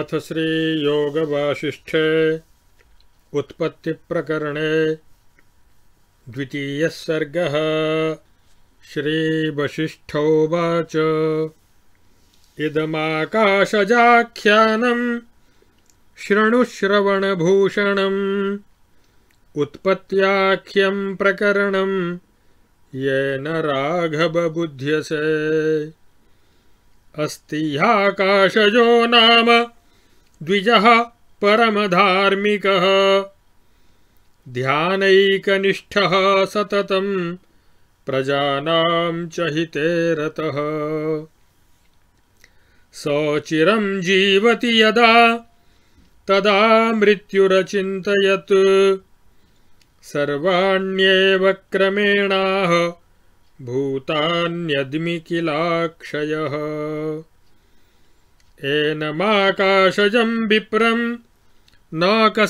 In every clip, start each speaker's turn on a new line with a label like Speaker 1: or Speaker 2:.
Speaker 1: अथ श्रीयोगवासिष्ठे उत्पत्तिप्रकरणे द्वितीयः सर्गः श्रीवसिष्ठोवाच उत्पत्ख्यम प्रकरण ये न राघव बुध्यसे अस्ति ह्याकाशयो नाम द्विज परम धाक सततं सतत च हिते जीवति यदा तदा मृत्युरचिन्तयत् सर्वाण्येव क्रमेणाह किला क्षय एनमाकाशजं विप्रं नाकस्माद्भक्षयाम्यहम्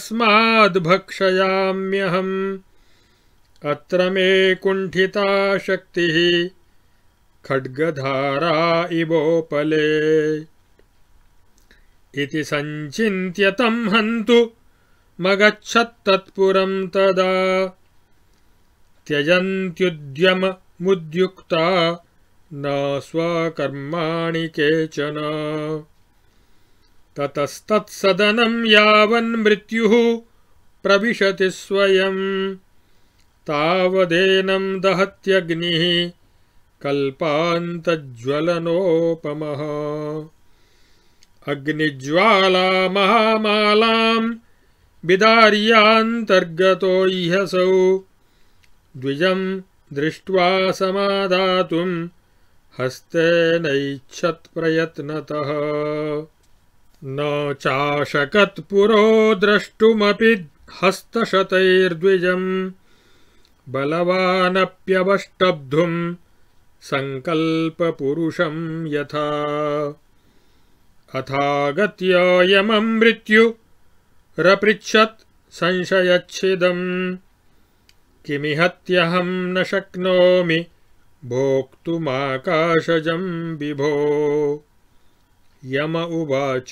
Speaker 1: अत्र मे कुंठिता शक्ति खड्गधारा इवोपले इति सञ्चिन्त्य तं हन्तु मगच्छत्तत्पुरं तदा मुद्युक्ता न स्वकर्माणि केचन ततस्तत्सदनं यावन्मृत्युः प्रविशति स्वयं तावदेनं दहत्यग्निः कल्पान्तज्वलनोपमः अग्निज्वाला महामालां विदार्यान्तर्गतो इहसौ द्विजं दृष्ट्वा समादातुं हस्तेनैच्छत्प्रयत्नतः न चाशकत्पुरो द्रष्टुमपि हस्तशतैर्द्विजम् बलवानप्यवष्टब्धुम् सङ्कल्पपुरुषम् यथा अथागत्ययमम् रपृच्छत् संशयच्छिदम् किमिहत्यहम् न शक्नोमि भोक्तुमाकाशजम् विभो यम उवाच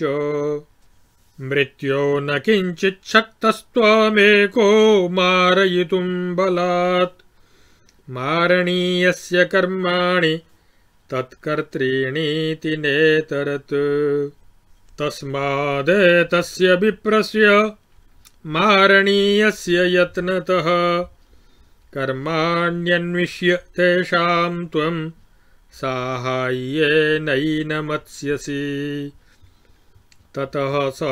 Speaker 1: मृत्यो न किञ्चिच्छक्तस्त्वामेको मारयितुं बलात् मारणीयस्य कर्माणि तत्कर्त्रीणीति नेतरत् तस्मादेतस्य विप्रस्य मारणीयस्य यत्नतः कर्माण्यन्विष्य तेषां त्वं नैन मत्स्यसी ततः स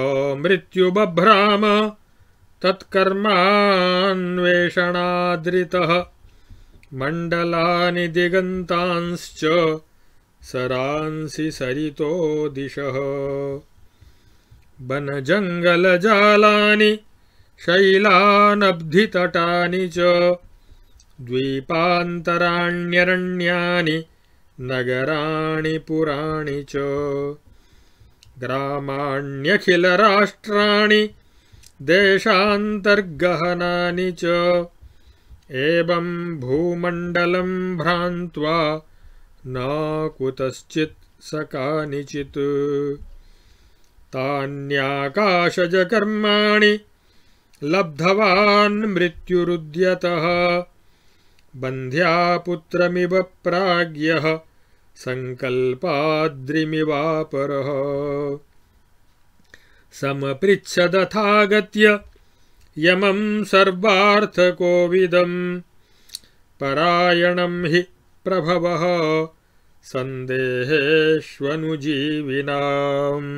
Speaker 1: मृत्युबभ्राम तत्कर्मान्वेषणादृतः मण्डलानि दिगन्तांश्च सरांसि सरितो दिशः वनजङ्गलजालानि शैलानब्धितटानि च द्वीपान्तराण्यरण्यानि नगराणि पुराणि च ग्रामाण्यखिलराष्ट्राणि देशान्तर्गहनानि च एवं भूमण्डलं भ्रान्त्वा न कुतश्चित् स कानिचित् तान्याकाशजकर्माणि लब्धवान् मृत्युरुद्यतः बन्ध्या पुत्रमिव प्राज्ञः संकल्पाद्रिमिवापर समपृच्छदथागत्य यमं सर्वाकोविद परायणं हि प्रभव सन्देहेष्वनुजीविनाम्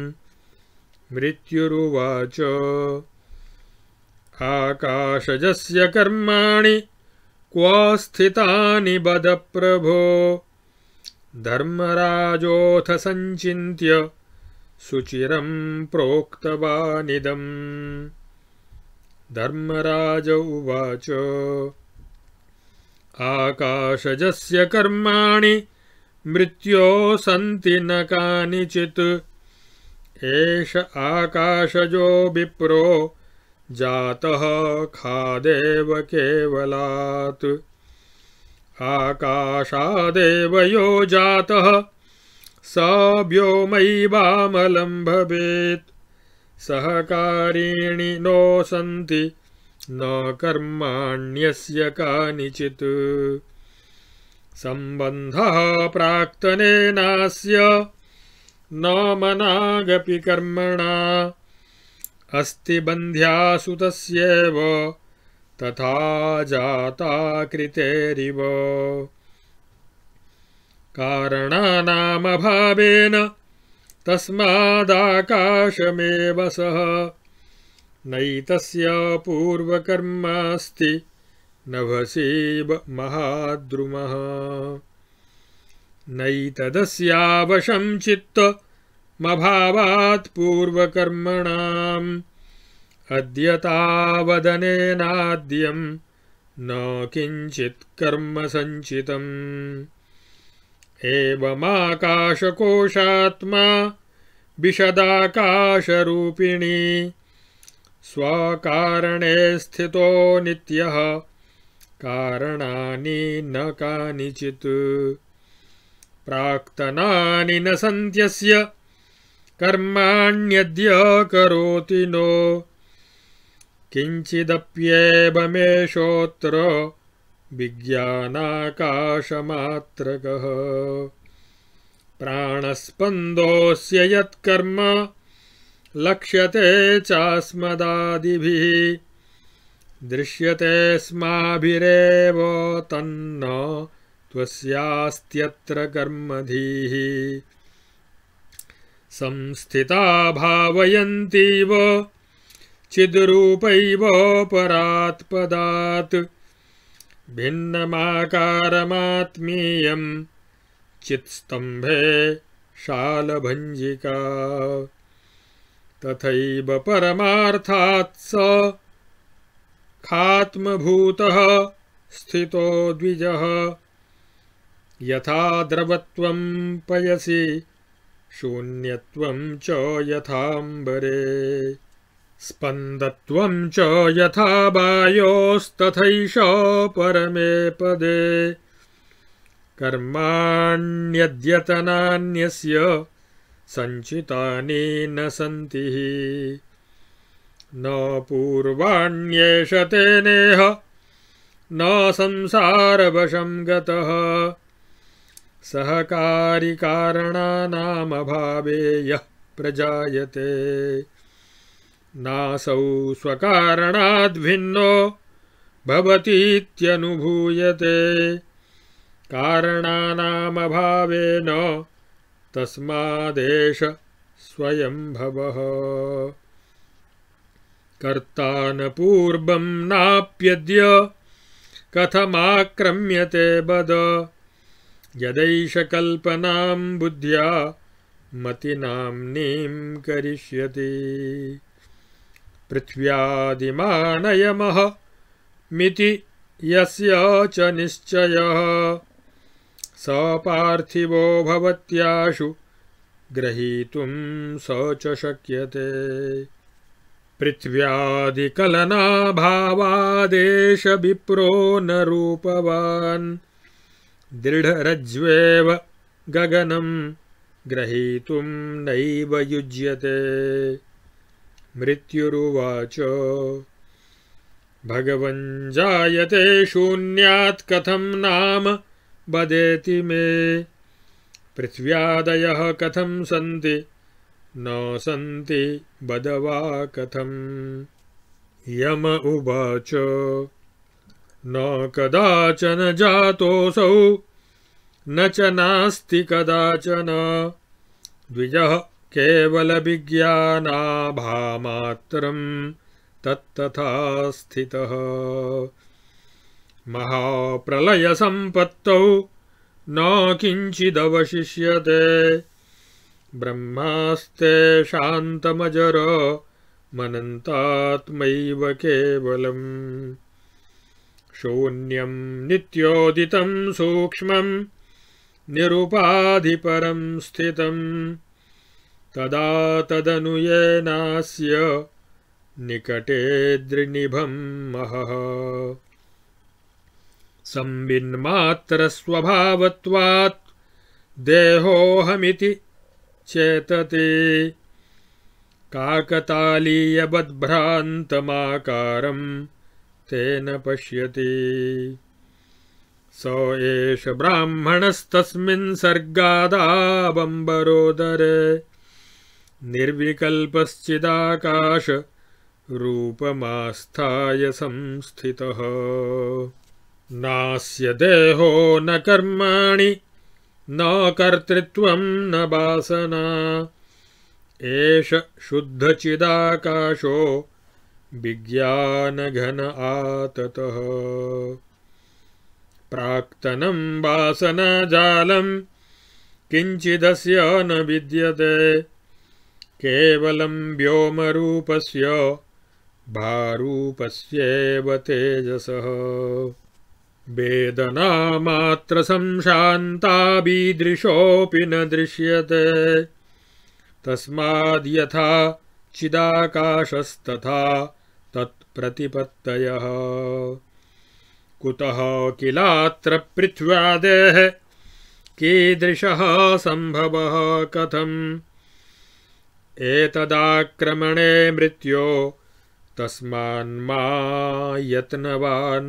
Speaker 1: मृत्युवाच आकाशजस्य कर्माणि क्वास्थितानि बद प्रभो धर्मराजोऽथ सञ्चिन्त्य सुचिरम् प्रोक्तवानिदम् धर्मराज उवाच आकाशजस्य कर्माणि मृत्यो सन्ति न कानिचित् एष आकाशजो विप्रो जातः खादेव केवलात् आकाशादेव यो जातः स व्योमयि वामलं भवेत् सहकारीणि नो सन्ति न कर्माण्यस्य कानिचित् सम्बन्धः प्राक्तनेनास्य न मनागपि कर्मणा अस्ति बन्ध्यासु तस्यैव तथा जाता कृतेरिव कारणानाम भावेन तस्मादाकाशमेव सः नैतस्य पूर्वकर्मास्ति नभसेव महाद्रुमः नैतदस्यावशं चित्त मभावात् पूर्वकर्मणाम् अद्यतावदनेनाद्यं न कर्म सञ्चितम् एवमाकाशकोशात्मा विशदाकाशरूपिणी स्वकारणे स्थितो नित्यः कारणानि न कानिचित् प्राक्तनानि न सन्त्यस्य कर्माण्यद्य करोति नो किंचिदप्येवेशोत्र विज्ञानाकाशमात्रकः प्राणस्पन्दोऽस्य यत्कर्म लक्ष्यते चास्मदादिभिः दृश्यते स्माभिरेव तन्न त्वस्यास्त्यत्र कर्मधीः संस्थिता भावयन्तीव चिद्रूपैवोपरात्पदात् भिन्नमाकारमात्मीय चित्स्तंभे शालभंजिका तथैव परमार्थात् स खात्मभूतः स्थितो द्विजः यथा द्रवत्वं पयसि शून्यत्वं च यथाम्बरे स्पन्दत्वं च यथा वायोस्तथैष परमे पदे कर्माण्यद्यतनान्यस्य सञ्चितानि न सन्ति न पूर्वाण्येष तेनेह न संसारवशं गतः सहकारिकारणानामभावे यः प्रजायते नासौ स्वकारणाद्भिन्नो भवतीत्यनुभूयते कारणानामभावेन तस्मादेश स्वयंभवः कर्ता न पूर्वं नाप्यद्य कथमाक्रम्यते बद यदैष कल्पनां बुद्ध्या मतिनाम्नीं करिष्यति पृथ्व्यादिमानयमः मिति यस्य च स पार्थिव भवत्याशु ग्रहीतुं स च शक्यते विप्रो न रूपवान् दृढरज्ज्वेव गगनं ग्रहीतुं नैव युज्यते मृत्युरुवाच भगवञ्जायते शून्यात् कथं नाम वदेति मे पृथ्व्यादयः कथं सन्ति न सन्ति बदवा कथम यम उवाच न कदाचन जातोऽसौ न च नास्ति कदाचन द्विजः केवलविज्ञानाभामात्रम् तत्तथा स्थितः महाप्रलयसम्पत्तौ न किञ्चिदवशिष्यते ब्रह्मास्ते शान्तमजर मनन्तात्मैव केवलम् शून्यम् नित्योदितम् सूक्ष्मम् निरुपाधिपरम् स्थितम् तदा तदनुयेनास्य निकटेद्रिणिभम् महः संविन्मात्रस्वभावत्वात् देहोऽहमिति चेतते काकतालीयबद्भ्रान्तमाकारं तेन पश्यति स एष ब्राह्मणस्तस्मिन् सर्गादाबम्बरोदरे निर्विकल्पश्चिदाकाश रूपमास्थाय संस्थितः नास्य देहो न कर्माणि न कर्तृत्वं न वासना एष शुद्धचिदाकाशो विज्ञानघन आततः प्राक्तनं वासनाजालं किञ्चिदस्य न विद्यते केवलं व्योमरूपस्य भारूपस्येव तेजसः वेदनामात्रसंशान्ताबीदृशोऽपि न दृश्यते तस्माद्यथा चिदाकाशस्तथा तत्प्रतिपत्तयः कुतः किलात्र पृथ्व्यादेः कीदृशः सम्भवः कथम् एतदाक्रमणे मृत्यो तस्मान्मा यत्नवान्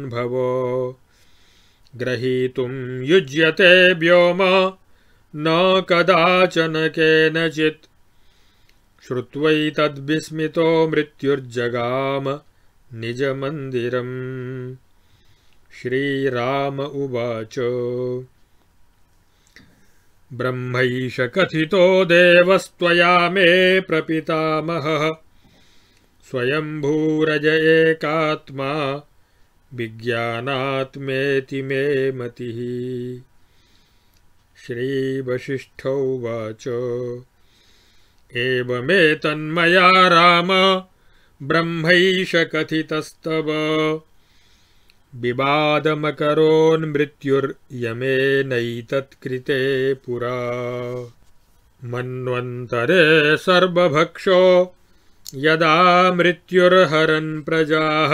Speaker 1: ग्रहीतुं युज्यते व्योम न कदाचन केनचित् श्रुत्वैतद्विस्मितो मृत्युर्जगाम निजमन्दिरम् श्रीराम उवाच ब्रह्मैष कथितो देवस्त्वया मे प्रपितामहः स्वयंभूरज एकात्मा विज्ञानात्मेति मे मतिः श्रीवसिष्ठ उवाच एवमेतन्मया राम ब्रह्मैष कथितस्तव विवादमकरोन्मृत्युर्यमेनैतत्कृते पुरा मन्वन्तरे सर्वभक्षो यदा मृत्युर्हरन् प्रजाः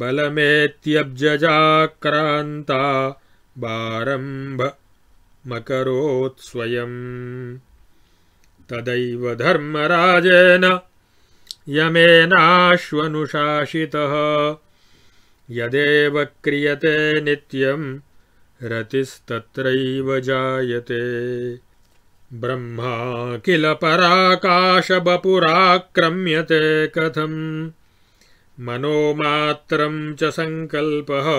Speaker 1: बलमेत्यब्जजाक्रान्ता बारम्भमकरोत्स्वयम् तदैव धर्मराजेन यमेनाश्वनुशासितः यदेव क्रियते नित्यं रतिस्तत्रैव जायते ब्रह्मा किल पराकाश बपुराक्रम्यते कथम् मनोमात्रं च सङ्कल्पः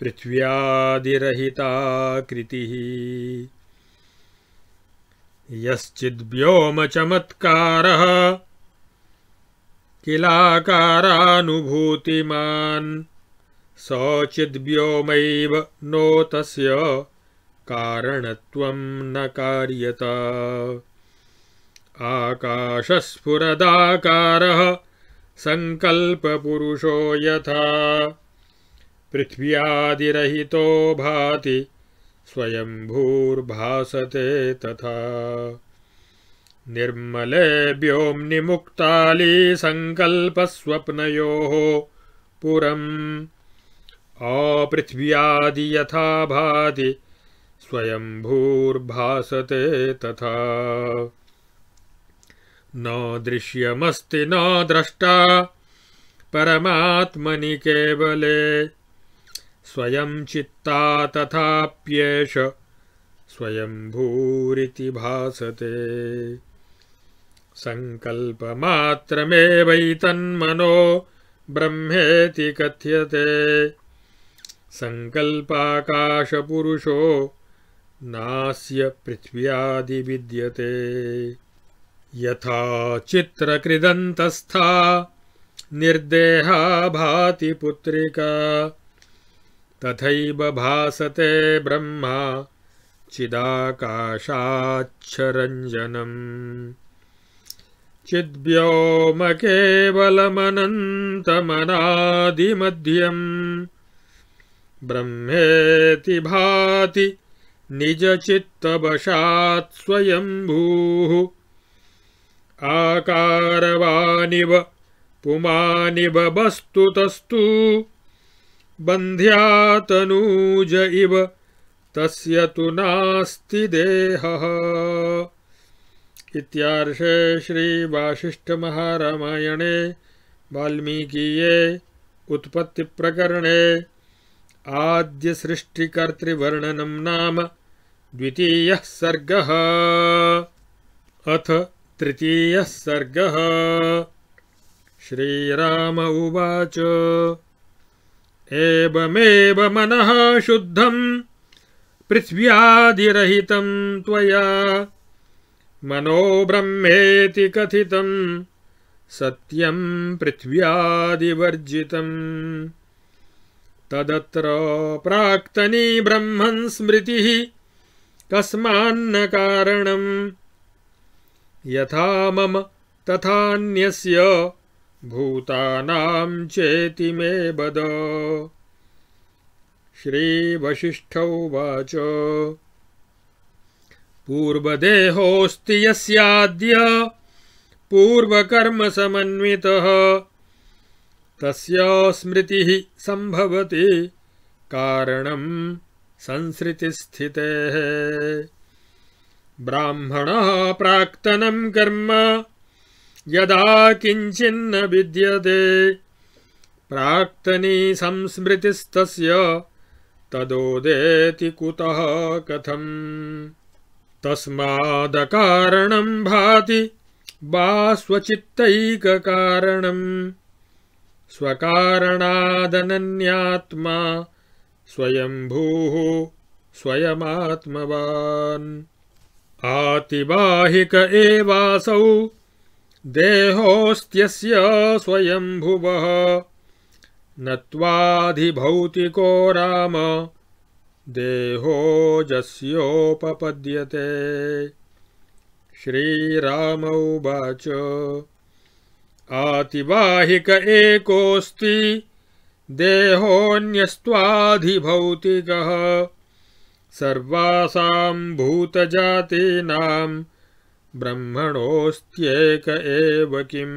Speaker 1: पृथ्व्यादिरहिता कृतिः चमत्कारः किलाकारानुभूतिमान् स चिद्व्योमैव नो तस्य कारणत्वं न कार्यत आकाशस्फुरदाकारः सङ्कल्पपुरुषो यथा पृथ्व्यादिरहितो भाति स्वयंभूर्भासते तथा निर्मलेभ्योम निमुक्ताली निर्मलेभ्योऽम्निमुक्ताली सङ्कल्पस्वप्नयोः पुरम् अपृथिव्यादि यथा भाति स्वयम्भूर्भासते तथा न दृश्यमस्ति न द्रष्टा परमात्मनि केवले स्वयं चित्ता तथाप्येष स्वयम्भूरिति भासते सङ्कल्पमात्रमेवैतन्मनो ब्रह्मेति कथ्यते संकल्पाकाशपुरुषो नास्य विद्यते यथा चित्रकृदन्तस्था निर्देहा भाति पुत्रिका तथैव भासते ब्रह्मा चिदाकाशाच्छरञ्जनम् चिद्योम चिद्व्योमकेवलमनन्तमनादिमध्यम् ब्रह्मेति भाति निज स्वयम्भूः आकारवानिव पुमानिव वस्तुतस्तु बंध्यातनूज इव तस्य तु नास्ति देहः इत्यार्षे श्री वाशिष्ठ महारामायणे वाल्मीकिये उत्पत्ति प्रकरणे आद्य सृष्टि उत्पत्तिप्रकरणे आद्यसृष्टिकर्तृवर्णनं नाम द्वितीय सर्ग अथ तृतीय सर्ग श्री राम उवाच एवमेव मनः शुद्धं पृथ्व्यादिरहितं त्वया मनो ब्रह्मेति कथित सत्यं पृथ्व्यादिवर्जितम् तदत्र प्राक्तनी ब्रह्म स्मृति कस्मान्न कारणम् यथा मम तथान्यस्य भूतानां चेति मे श्रीवशिष्ठ श्रीवसिष्ठौवाच पूर्वदेहोऽस्ति यस्याद्य पूर्वकर्मसमन्वितः तस्य स्मृतिः सम्भवति कारणं संसृतिस्थितेः ब्राह्मणः प्राक्तनं कर्म यदा किञ्चिन्न विद्यते प्राक्तनी संस्मृतिस्तस्य तदोदेति कुतः कथम् तस्माण भाति वा स्वचित्तैककारणम् स्वकारणादनन्यात्मा स्वयंभूः स्वयमात्मवान् आतिवाहिक एवासौ देहोऽस्त्यस्य स्वयंभुवः न राम देहो जस्योपपद्यते श्रीराम उवाच आतिवाहिक एकोस्ति देहोऽन्यस्त्वाधिभौतिकः सर्वासां भूतजातीनां ब्रह्मणोऽस्त्येक एव किम्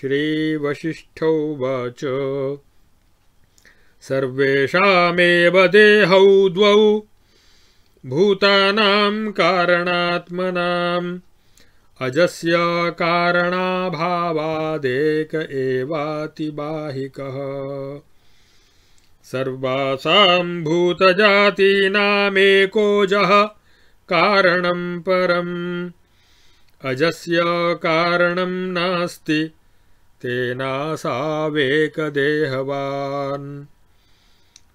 Speaker 1: श्रीवसिष्ठौवाच सर्वेषामेव देहौ द्वौ भूतानां कारणात्मनाम् अजस्य कारणाभावादेक एवातिबाहिकः सर्वासां भूतजातीनामेकोजः कारणं परम् अजस्य कारणं नास्ति तेनासावेकदेहवान्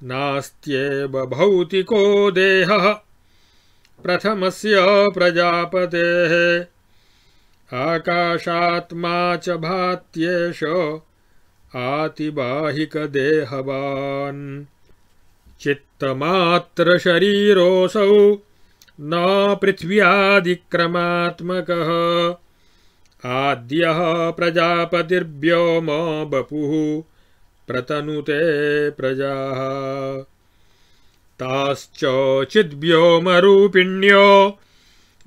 Speaker 1: नास्त्येव भौतिको देहः प्रथमस्य प्रजापतेः आकाशात्मा च भात्येष आतिबाहिकदेहवान् चित्तमात्रशरीरोऽसौ न पृथ्व्यादिक्रमात्मकः आद्यः प्रजापतिर्व्योम बपुः प्रतनुते प्रजाः ताश्चोचिद्भ्योमरूपिण्यो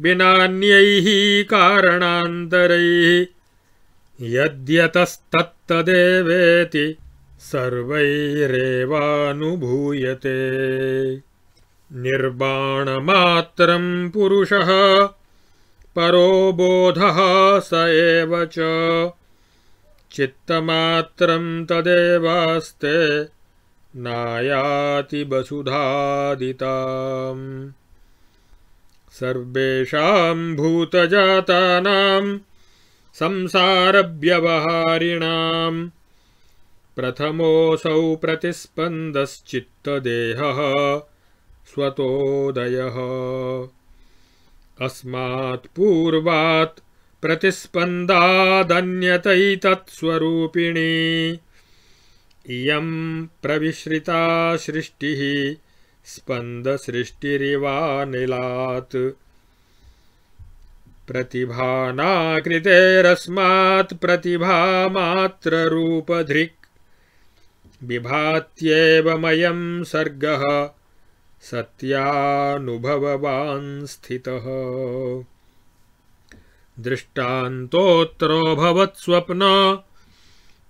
Speaker 1: विनान्यैः कारणान्तरैः यद्यतस्तत्तदेवेति सर्वैरेवानुभूयते निर्वाणमात्रम् पुरुषः परो बोधः स एव च चित्तमात्र तदेवास्ते नायाति वसुधादिताम् सर्वेषां भूतजातानां संसारव्यवहारिणां प्रथमोऽसौ प्रतिस्पंदिदेह स्वतोदयः अस्मा पूर्वात् प्रतिस्पन्दादन्यतैतत्स्वरूपिणी इयं प्रविश्रिता सृष्टिः निलात् प्रतिभानाकृतेरस्मात् प्रतिभामात्ररूपधृक् विभात्येवमयं सर्गः सत्यानुभववान् स्थितः दृष्टान्तोऽत्रो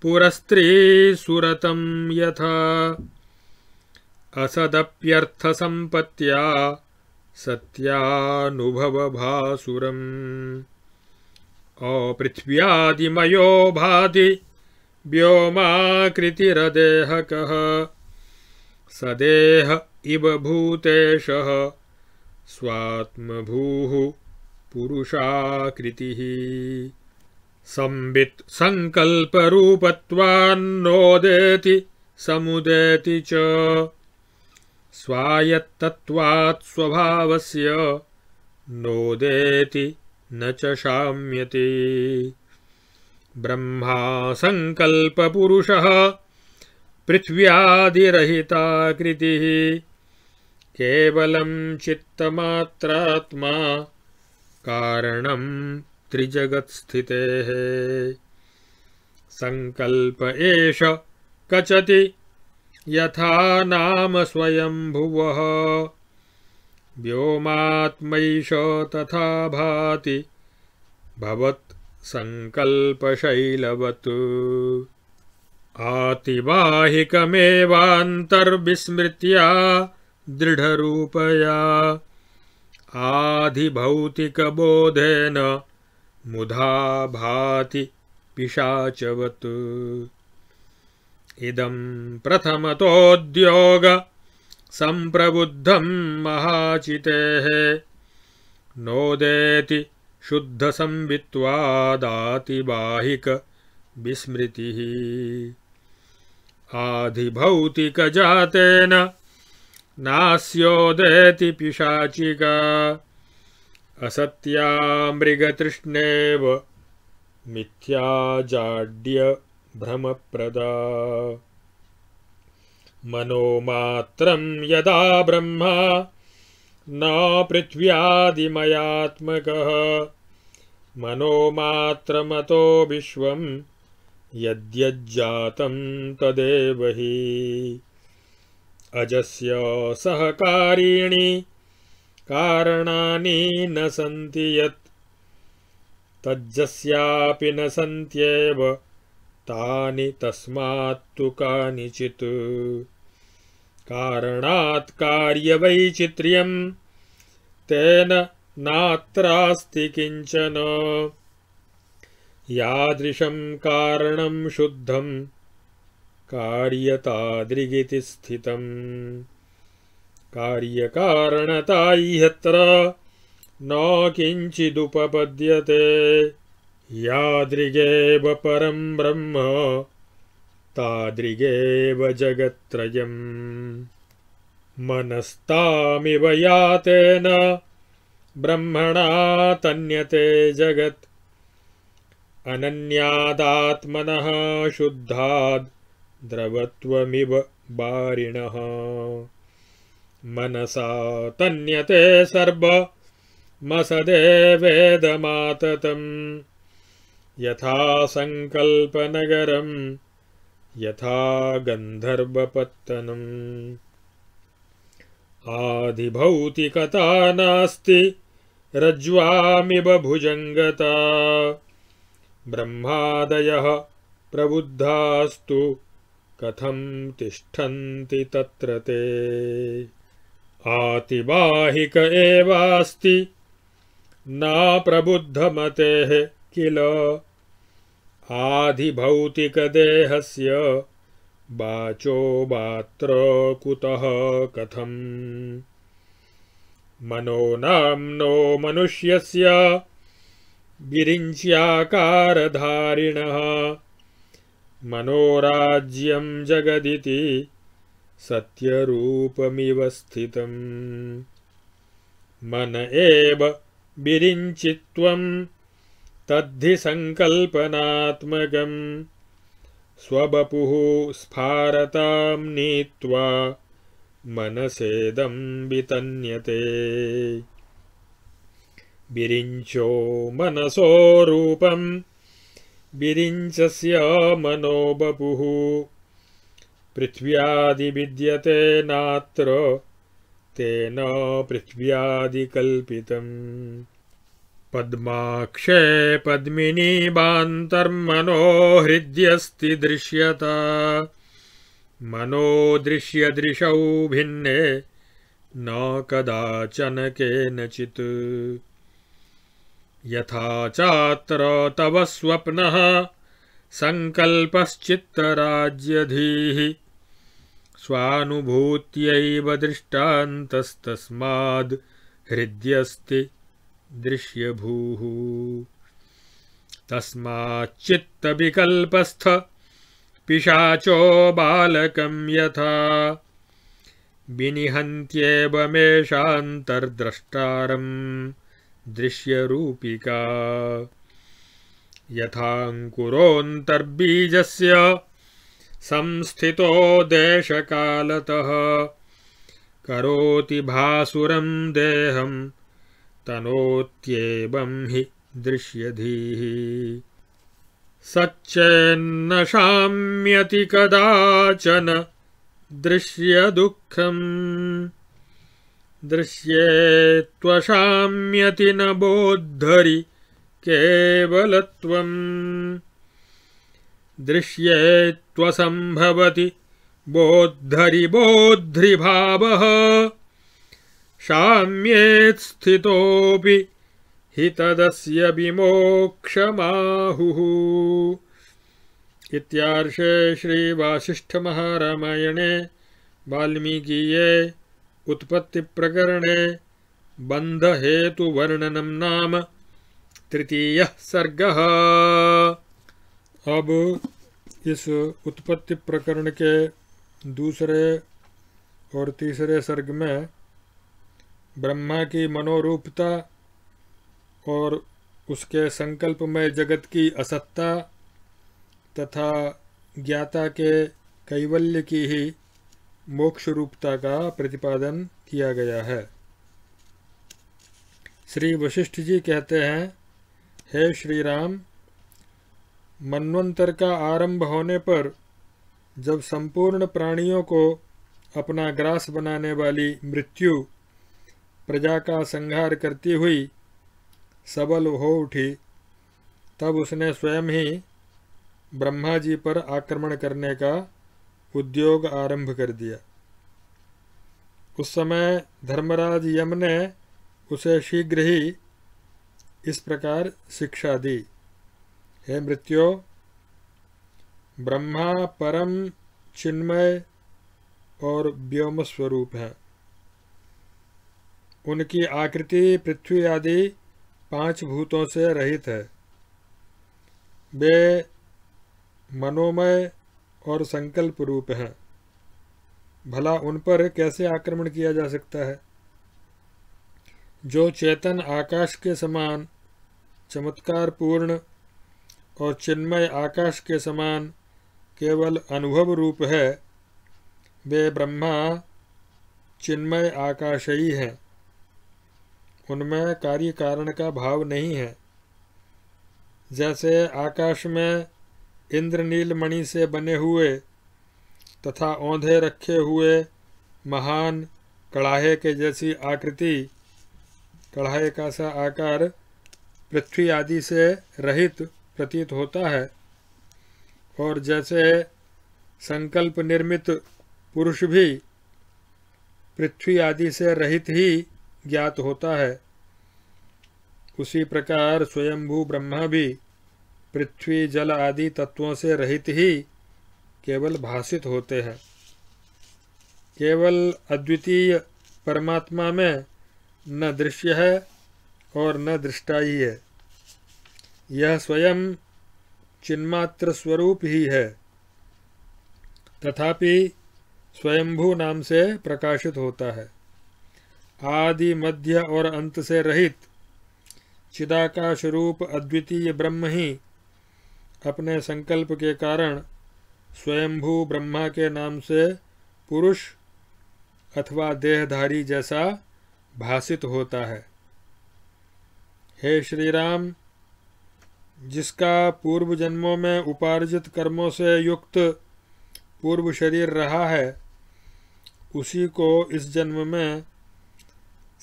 Speaker 1: पुरस्त्री सुरत यथा असदप्यर्थसम्पत्या सत्यानुभवभासुरम् अपृथ्व्यादिमयो भाति व्योमाकृतिरदेहक सदेह इव भूतेशः स्वात्मभूः पुरुषाकृति संबित संकल्प रूपत्वान्नोदेति समुदेति च स्वायत्तत्वात् स्वभावस्य नोदेति न च शाम्यते ब्रह्मा संकल्प पुरुषः पृथ्व्यादिरहिता कृतिः केवलं चित्तमात्रात्मा कारण त्रिजगत्स्थितेः संकल्प एष कचति यथा नाम स्वयम्भुवः व्योमात्म तथा भाति भवत्सङ्कल्पशैलवत् आतिवाहिकमेवान्तर्विस्मृत्या दृढ़ूपया आधिभौतिकबोधेन मुधा भाति पिशाचवत् इदं प्रथमतोद्योग संप्रबुद्धं महाचितेः नोदेति शुद्धसंवित्वादातिबाहिकविस्मृतिः आधिभौतिकजातेन नास्योदयति पिशाचिका असत्या मृगतृष्णेव मिथ्याजाड्यभ्रमप्रदा मनोमात्रं यदा ब्रह्मा न पृथ्व्यादिमयात्मकः मनोमात्रमतो विश्वं यद्यज्जातं तदेव हि अजस्य सहकारिणी कारणानि न सन्ति यत् तज्जस्यापि न सन्त्येव तानि तस्मात्तु कानिचित् कार्यवैचित्र्यं तेन नात्रास्ति किञ्चन यादृशम् कारणम् शुद्धम् कार्यतादृगिति स्थितम् कार्यकारणता इहत्र न किञ्चिदुपपद्यते यादृगेव परं ब्रह्म तादृगेव जगत्त्रयम् मनस्तामिव यातेन ब्रह्मणा तन्यते जगत् अनन्यादात्मनः शुद्धाद् द्रवत्वमिव बारिणः मनसा तन्यते मसदे वेदमाततम् यथा संकल्पनगरम् यथा गंधर्वपत्तनम् आधिभौतिकता नास्ति रज्ज्वामिव भुजंगता ब्रह्मादयः प्रबुद्धास्तु कथम तिष्ठन्ति तत्र ते आतिवाहिक एवास्ति नाप्रबुद्धमतेः किल आधिभौतिकदेहस्य बाचो बात्र कुतः कथम् मनो नाम्नो मनुष्यस्य गिरिञ्च्याकारधारिणः मनोराज्यं जगदिति सत्यरूपमिव स्थितम् मन एव विरिञ्चित्वं तद्धि सङ्कल्पनात्मकम् स्ववपुः स्फारतां नीत्वा मनसेदं वितन्यते बिरिञ्चो मनसो रूपम् विरिञ्चस्य मनो बपुः पृथ्व्यादिविद्यते नात्र तेन पृथ्व्यादिकल्पितम् पद्माक्षे पद्मिनी बान्तर्मनो हृद्यस्ति दृश्यत मनो दृश्यदृशौ भिन्ने न कदाचन केनचित् यथा चात्र तव स्वप्न सङ्कल्पश्चित्तराज्यधीः स्वानुभूत्यैव दृष्टान्तस्तस्माद् हृद्यस्ति दृश्यभूः तस्माच्चित्तविकल्पस्थ पिशाचो बालकं यथा विनिहन्त्येवमेषान्तर्द्रष्टारम् से यथाङ्कुरोऽन्तर्बीजस्य देश कालत करोति भासुर देहं तनोत्येवं हि दृश्यधीः सच्चेन्न शाम्यति कदाचन दुखम दृश्ये त्वशाम्यति न बोद्धरि केवलत्वम् दृश्ये त्वसम्भवति बोद्धरि बोद्धृभावः शाम्येत्स्थितोऽपि हि तदस्य विमोक्षमाहुः इत्यार्षे श्रीवासिष्ठमहारामायणे वाल्मीकीये उत्पत्ति बंध हेतु वर्णनम नाम तृतीय सर्ग अब इस उत्पत्ति प्रकरण के दूसरे और तीसरे सर्ग में ब्रह्मा की मनोरूपता और उसके संकल्प में जगत की असत्ता तथा ज्ञाता के कैवल्य की ही मोक्ष रूपता का प्रतिपादन किया गया है श्री वशिष्ठ जी कहते हैं हे श्री राम मनवंतर का आरंभ होने पर जब संपूर्ण प्राणियों को अपना ग्रास बनाने वाली मृत्यु प्रजा का संहार करती हुई सबल हो उठी तब उसने स्वयं ही ब्रह्मा जी पर आक्रमण करने का उद्योग आरंभ कर दिया उस समय धर्मराज यम ने उसे शीघ्र ही इस प्रकार शिक्षा दी हे मृत्यो ब्रह्मा परम चिन्मय और व्योम स्वरूप है उनकी आकृति पृथ्वी आदि पांच भूतों से रहित है वे मनोमय और संकल्प रूप हैं भला उन पर कैसे आक्रमण किया जा सकता है जो चेतन आकाश के समान चमत्कार पूर्ण और चिन्मय आकाश के समान केवल अनुभव रूप है वे ब्रह्मा चिन्मय आकाश ही हैं उनमें कार्य कारण का भाव नहीं है जैसे आकाश में इंद्रनील मणि से बने हुए तथा औंधे रखे हुए महान कढ़ाहे के जैसी आकृति कड़ाहे का सा आकार पृथ्वी आदि से रहित प्रतीत होता है और जैसे संकल्प निर्मित पुरुष भी पृथ्वी आदि से रहित ही ज्ञात होता है उसी प्रकार स्वयंभू ब्रह्मा भी पृथ्वी जल आदि तत्वों से रहित ही केवल भाषित होते हैं केवल अद्वितीय परमात्मा में न दृश्य है और न दृष्टा ही है यह स्वयं चिन्मात्र स्वरूप ही है तथापि स्वयंभू नाम से प्रकाशित होता है आदि मध्य और अंत से रहित चिदाकाश रूप अद्वितीय ब्रह्म ही अपने संकल्प के कारण स्वयंभू ब्रह्मा के नाम से पुरुष अथवा देहधारी जैसा भाषित होता है हे श्री राम जिसका पूर्व जन्मों में उपार्जित कर्मों से युक्त पूर्व शरीर रहा है उसी को इस जन्म में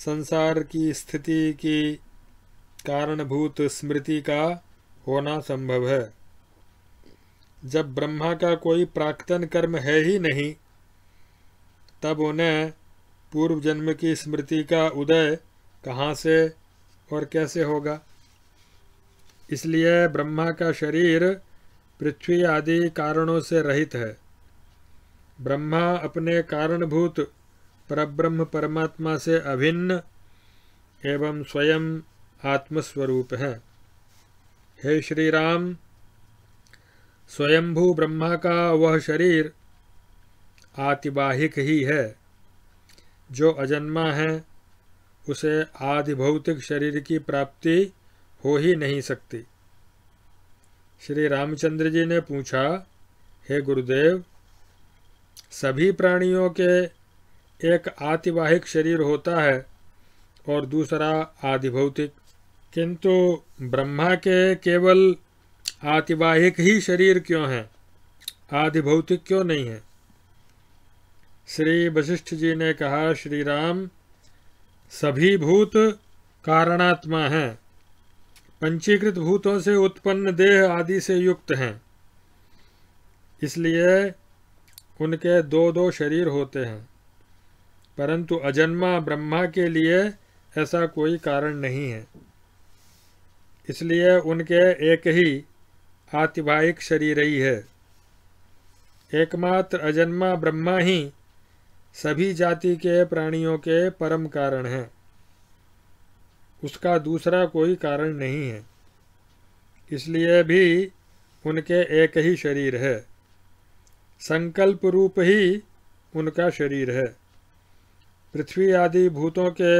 Speaker 1: संसार की स्थिति की कारणभूत स्मृति का होना संभव है जब ब्रह्मा का कोई प्राक्तन कर्म है ही नहीं तब उन्हें पूर्व जन्म की स्मृति का उदय कहाँ से और कैसे होगा इसलिए ब्रह्मा का शरीर पृथ्वी आदि कारणों से रहित है ब्रह्मा अपने कारणभूत परब्रह्म परमात्मा से अभिन्न एवं स्वयं आत्मस्वरूप है हे श्री राम स्वयंभू ब्रह्मा का वह शरीर आतिवाहिक ही है जो अजन्मा है उसे आदिभौतिक शरीर की प्राप्ति हो ही नहीं सकती श्री रामचंद्र जी ने पूछा हे गुरुदेव सभी प्राणियों के एक आतिवाहिक शरीर होता है और दूसरा आदिभौतिक किंतु ब्रह्मा के केवल आतिवाहिक ही शरीर क्यों है आधिभौतिक क्यों नहीं है श्री वशिष्ठ जी ने कहा श्री राम सभी भूत कारणात्मा हैं पंचीकृत भूतों से उत्पन्न देह आदि से युक्त हैं इसलिए उनके दो दो शरीर होते हैं परंतु अजन्मा ब्रह्मा के लिए ऐसा कोई कारण नहीं है इसलिए उनके एक ही आतिवाहिक शरीर ही है एकमात्र अजन्मा ब्रह्मा ही सभी जाति के प्राणियों के परम कारण हैं उसका दूसरा कोई कारण नहीं है इसलिए भी उनके एक ही शरीर है संकल्प रूप ही उनका शरीर है पृथ्वी आदि भूतों के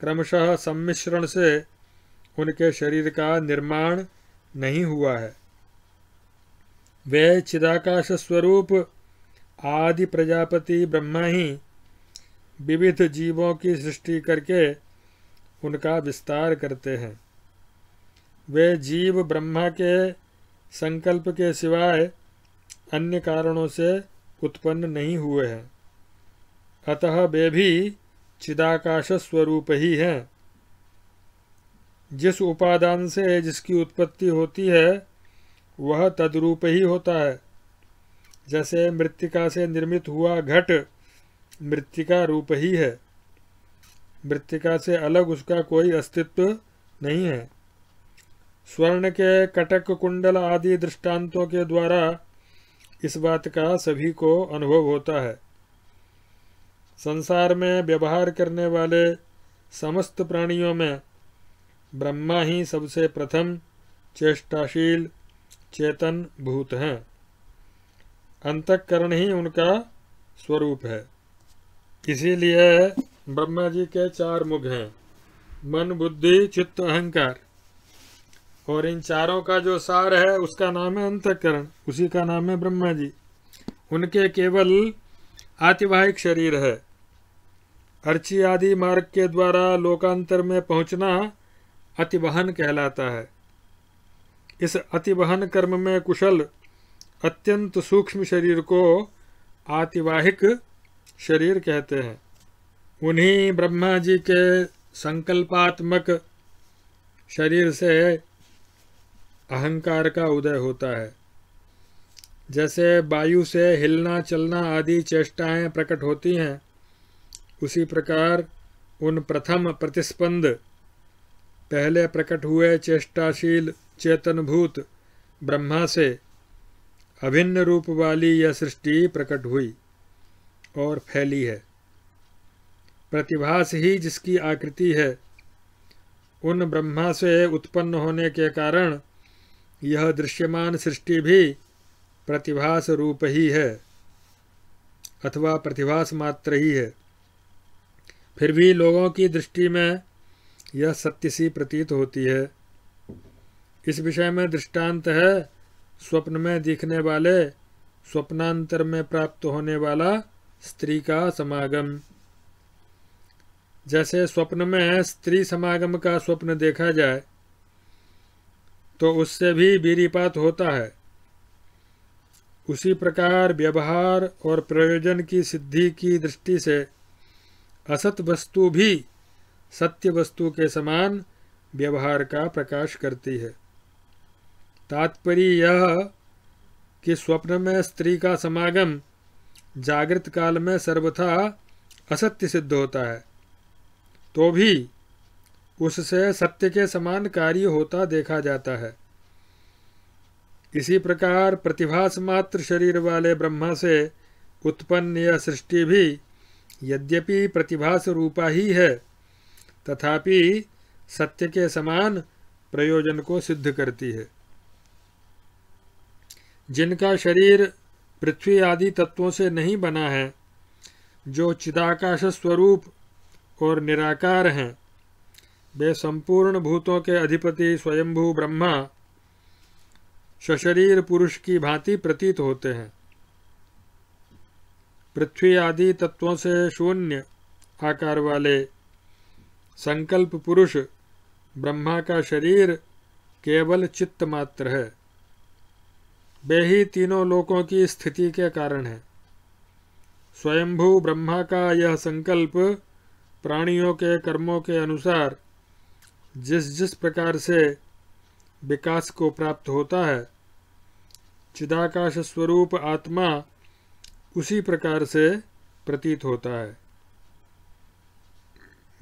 Speaker 1: क्रमशः सम्मिश्रण से उनके शरीर का निर्माण नहीं हुआ है वह चिदाकाश स्वरूप आदि प्रजापति ब्रह्मा ही विविध जीवों की सृष्टि करके उनका विस्तार करते हैं वे जीव ब्रह्मा के संकल्प के सिवाय अन्य कारणों से उत्पन्न नहीं हुए हैं अतः वे भी चिदाकाश स्वरूप ही हैं जिस उपादान से जिसकी उत्पत्ति होती है वह तद्रूप ही होता है जैसे मृतिका से निर्मित हुआ घट मृतिका रूप ही है मृतिका से अलग उसका कोई अस्तित्व नहीं है स्वर्ण के कटक कुंडल आदि दृष्टांतों के द्वारा इस बात का सभी को अनुभव होता है संसार में व्यवहार करने वाले समस्त प्राणियों में ब्रह्मा ही सबसे प्रथम चेष्टाशील चेतन भूत हैं अंतकरण ही उनका स्वरूप है इसीलिए ब्रह्मा जी के चार मुख हैं मन बुद्धि चित्त अहंकार और इन चारों का जो सार है उसका नाम है अंतकरण उसी का नाम है ब्रह्मा जी उनके केवल आतिवाहिक शरीर है अर्ची आदि मार्ग के द्वारा लोकांतर में पहुंचना अतिवहन कहलाता है इस अतिवहन कर्म में कुशल अत्यंत सूक्ष्म शरीर को आतिवाहिक शरीर कहते हैं उन्हीं ब्रह्मा जी के संकल्पात्मक शरीर से अहंकार का उदय होता है जैसे वायु से हिलना चलना आदि चेष्टाएं प्रकट होती हैं उसी प्रकार उन प्रथम प्रतिस्पंद पहले प्रकट हुए चेष्टाशील चेतनभूत ब्रह्मा से अभिन्न रूप वाली यह सृष्टि प्रकट हुई और फैली है प्रतिभास ही जिसकी आकृति है उन ब्रह्मा से उत्पन्न होने के कारण यह दृश्यमान सृष्टि भी प्रतिभास रूप ही है अथवा प्रतिभास मात्र ही है फिर भी लोगों की दृष्टि में यह सत्य सी प्रतीत होती है इस विषय में दृष्टांत है स्वप्न में दिखने वाले स्वप्नांतर में प्राप्त होने वाला स्त्री का समागम जैसे स्वप्न में स्त्री समागम का स्वप्न देखा जाए तो उससे भी वीरीपात होता है उसी प्रकार व्यवहार और प्रयोजन की सिद्धि की दृष्टि से असत वस्तु भी सत्य वस्तु के समान व्यवहार का प्रकाश करती है तात्पर्य यह कि स्वप्न में स्त्री का समागम जागृत काल में सर्वथा असत्य सिद्ध होता है तो भी उससे सत्य के समान कार्य होता देखा जाता है इसी प्रकार प्रतिभास मात्र शरीर वाले ब्रह्मा से उत्पन्न यह सृष्टि भी यद्यपि प्रतिभास रूपा ही है तथापि सत्य के समान प्रयोजन को सिद्ध करती है जिनका शरीर पृथ्वी आदि तत्वों से नहीं बना है जो चिदाकाश स्वरूप और निराकार हैं वे संपूर्ण भूतों के अधिपति स्वयंभू ब्रह्मा सशरीर पुरुष की भांति प्रतीत होते हैं पृथ्वी आदि तत्वों से शून्य आकार वाले संकल्प पुरुष ब्रह्मा का शरीर केवल चित्त मात्र है वे ही तीनों लोकों की स्थिति के कारण है स्वयंभू ब्रह्मा का यह संकल्प प्राणियों के कर्मों के अनुसार जिस जिस प्रकार से विकास को प्राप्त होता है चिदाकाश स्वरूप आत्मा उसी प्रकार से प्रतीत होता है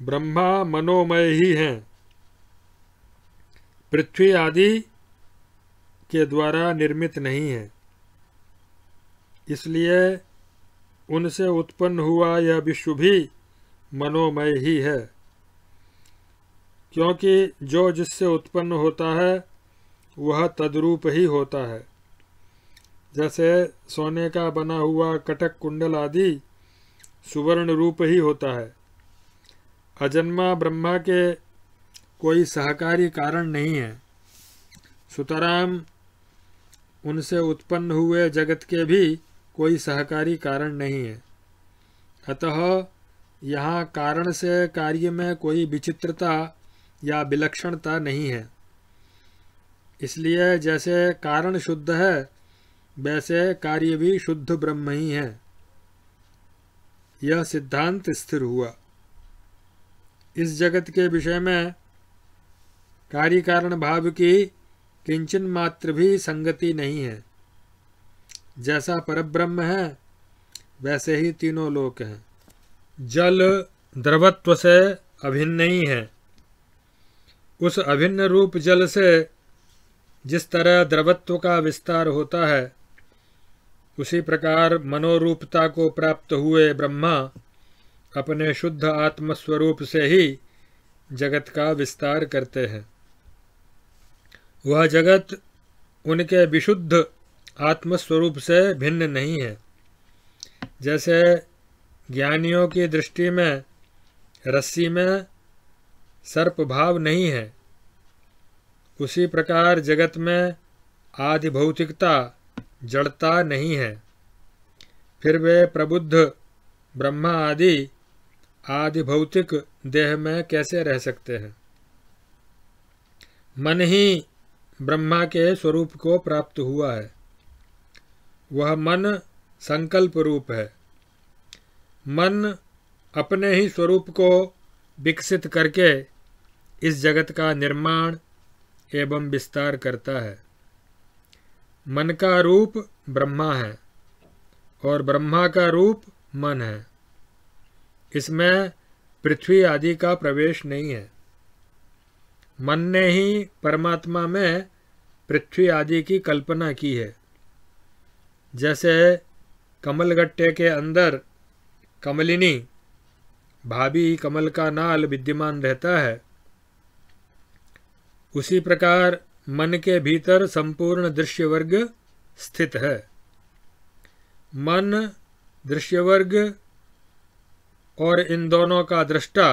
Speaker 1: ब्रह्मा मनोमय ही हैं पृथ्वी आदि के द्वारा निर्मित नहीं है इसलिए उनसे उत्पन्न हुआ यह विश्व भी मनोमय ही है क्योंकि जो जिससे उत्पन्न होता है वह तद्रूप ही होता है जैसे सोने का बना हुआ कटक कुंडल आदि सुवर्ण रूप ही होता है अजन्मा ब्रह्मा के कोई सहकारी कारण नहीं है सुतराम उनसे उत्पन्न हुए जगत के भी कोई सहकारी कारण नहीं है अतः यहाँ कारण से कार्य में कोई विचित्रता या विलक्षणता नहीं है इसलिए जैसे कारण शुद्ध है वैसे कार्य भी शुद्ध ब्रह्म ही है यह सिद्धांत स्थिर हुआ इस जगत के विषय में कार्य कारण भाव की किंचन मात्र भी संगति नहीं है जैसा परब्रह्म है वैसे ही तीनों लोक हैं जल द्रवत्व से अभिन्न नहीं है उस अभिन्न रूप जल से जिस तरह द्रवत्व का विस्तार होता है उसी प्रकार मनोरूपता को प्राप्त हुए ब्रह्मा अपने शुद्ध आत्मस्वरूप से ही जगत का विस्तार करते हैं वह जगत उनके विशुद्ध आत्मस्वरूप से भिन्न नहीं है जैसे ज्ञानियों की दृष्टि में रस्सी में सर्प भाव नहीं है उसी प्रकार जगत में आदि भौतिकता जड़ता नहीं है फिर वे प्रबुद्ध ब्रह्मा आदि आदि भौतिक देह में कैसे रह सकते हैं मन ही ब्रह्मा के स्वरूप को प्राप्त हुआ है वह मन संकल्प रूप है मन अपने ही स्वरूप को विकसित करके इस जगत का निर्माण एवं विस्तार करता है मन का रूप ब्रह्मा है और ब्रह्मा का रूप मन है इसमें पृथ्वी आदि का प्रवेश नहीं है मन ने ही परमात्मा में पृथ्वी आदि की कल्पना की है जैसे कमलगट्टे के अंदर कमलिनी भाभी कमल का नाल विद्यमान रहता है उसी प्रकार मन के भीतर संपूर्ण दृश्य वर्ग स्थित है मन दृश्य वर्ग और इन दोनों का दृष्टा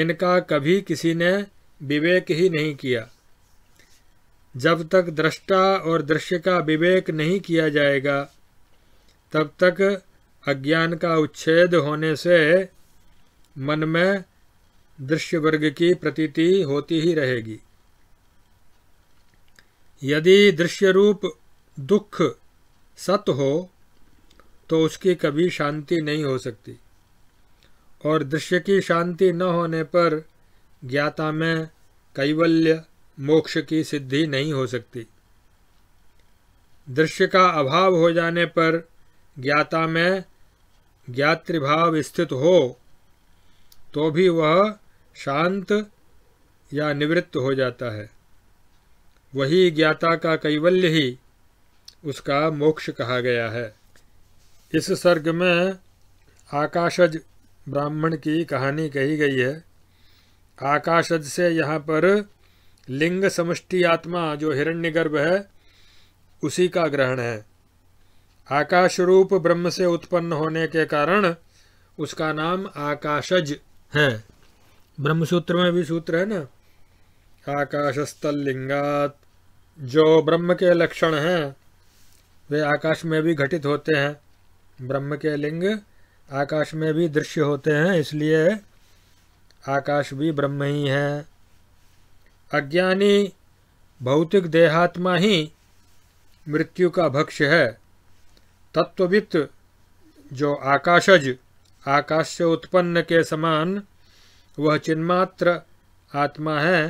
Speaker 1: इनका कभी किसी ने विवेक ही नहीं किया जब तक दृष्टा और दृश्य का विवेक नहीं किया जाएगा तब तक अज्ञान का उच्छेद होने से मन में दृश्य वर्ग की प्रतीति होती ही रहेगी यदि दृश्य रूप दुख सत हो तो उसकी कभी शांति नहीं हो सकती और दृश्य की शांति न होने पर ज्ञाता में कैवल्य मोक्ष की सिद्धि नहीं हो सकती दृश्य का अभाव हो जाने पर ज्ञाता में ज्ञातृभाव स्थित हो तो भी वह शांत या निवृत्त हो जाता है वही ज्ञाता का कैवल्य ही उसका मोक्ष कहा गया है इस सर्ग में आकाशज ब्राह्मण की कहानी कही गई है आकाशज से यहाँ पर लिंग समष्टि आत्मा जो हिरण्यगर्भ है उसी का ग्रहण है आकाश रूप ब्रह्म से उत्पन्न होने के कारण उसका नाम आकाशज है ब्रह्मसूत्र में भी सूत्र है ना आकाशस्थल लिंगात जो ब्रह्म के लक्षण हैं वे आकाश में भी घटित होते हैं ब्रह्म के लिंग आकाश में भी दृश्य होते हैं इसलिए आकाश भी ब्रह्म ही है अज्ञानी भौतिक देहात्मा ही मृत्यु का भक्ष्य है तत्वित जो आकाशज आकाश से उत्पन्न के समान वह चिन्मात्र आत्मा है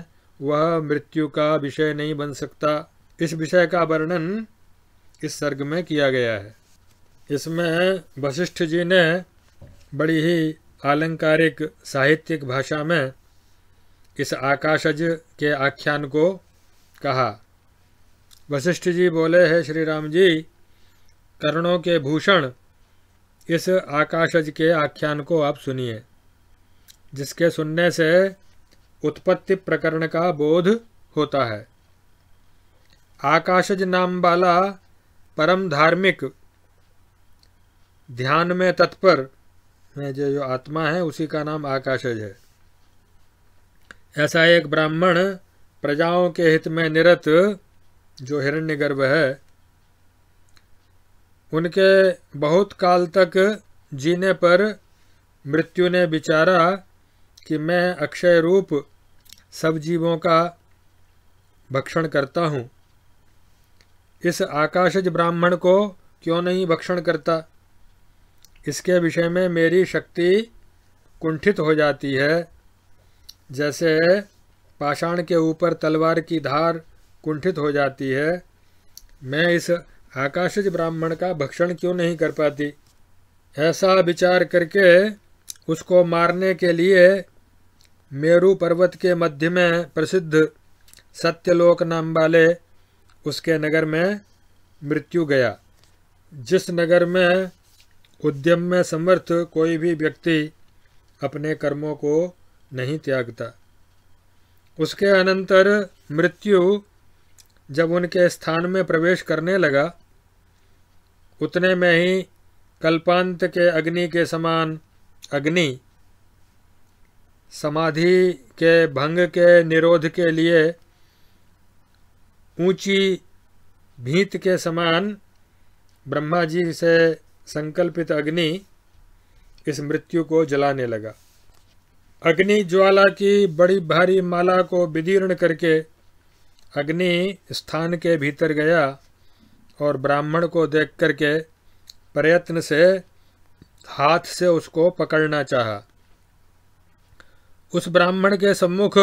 Speaker 1: वह मृत्यु का विषय नहीं बन सकता इस विषय का वर्णन इस सर्ग में किया गया है इसमें वशिष्ठ जी ने बड़ी ही आलंकारिक साहित्यिक भाषा में इस आकाशज के आख्यान को कहा वशिष्ठ जी बोले हैं श्री राम जी कर्णों के भूषण इस आकाशज के आख्यान को आप सुनिए जिसके सुनने से उत्पत्ति प्रकरण का बोध होता है आकाशज नाम वाला परम धार्मिक ध्यान में तत्पर में जो जो आत्मा है उसी का नाम आकाशज है ऐसा एक ब्राह्मण प्रजाओं के हित में निरत जो हिरण्यगर्भ है उनके बहुत काल तक जीने पर मृत्यु ने बिचारा कि मैं अक्षय रूप सब जीवों का भक्षण करता हूँ इस आकाशज ब्राह्मण को क्यों नहीं भक्षण करता इसके विषय में मेरी शक्ति कुंठित हो जाती है जैसे पाषाण के ऊपर तलवार की धार कुंठित हो जाती है मैं इस आकाशज ब्राह्मण का भक्षण क्यों नहीं कर पाती ऐसा विचार करके उसको मारने के लिए मेरु पर्वत के मध्य में प्रसिद्ध सत्यलोक नाम वाले उसके नगर में मृत्यु गया जिस नगर में उद्यम में समर्थ कोई भी व्यक्ति अपने कर्मों को नहीं त्यागता उसके अनंतर मृत्यु जब उनके स्थान में प्रवेश करने लगा उतने में ही कल्पांत के अग्नि के समान अग्नि समाधि के भंग के निरोध के लिए ऊंची भीत के समान ब्रह्मा जी से संकल्पित अग्नि इस मृत्यु को जलाने लगा अग्नि ज्वाला की बड़ी भारी माला को विदीर्ण करके अग्नि स्थान के भीतर गया और ब्राह्मण को देख करके प्रयत्न से हाथ से उसको पकड़ना चाहा उस ब्राह्मण के सम्मुख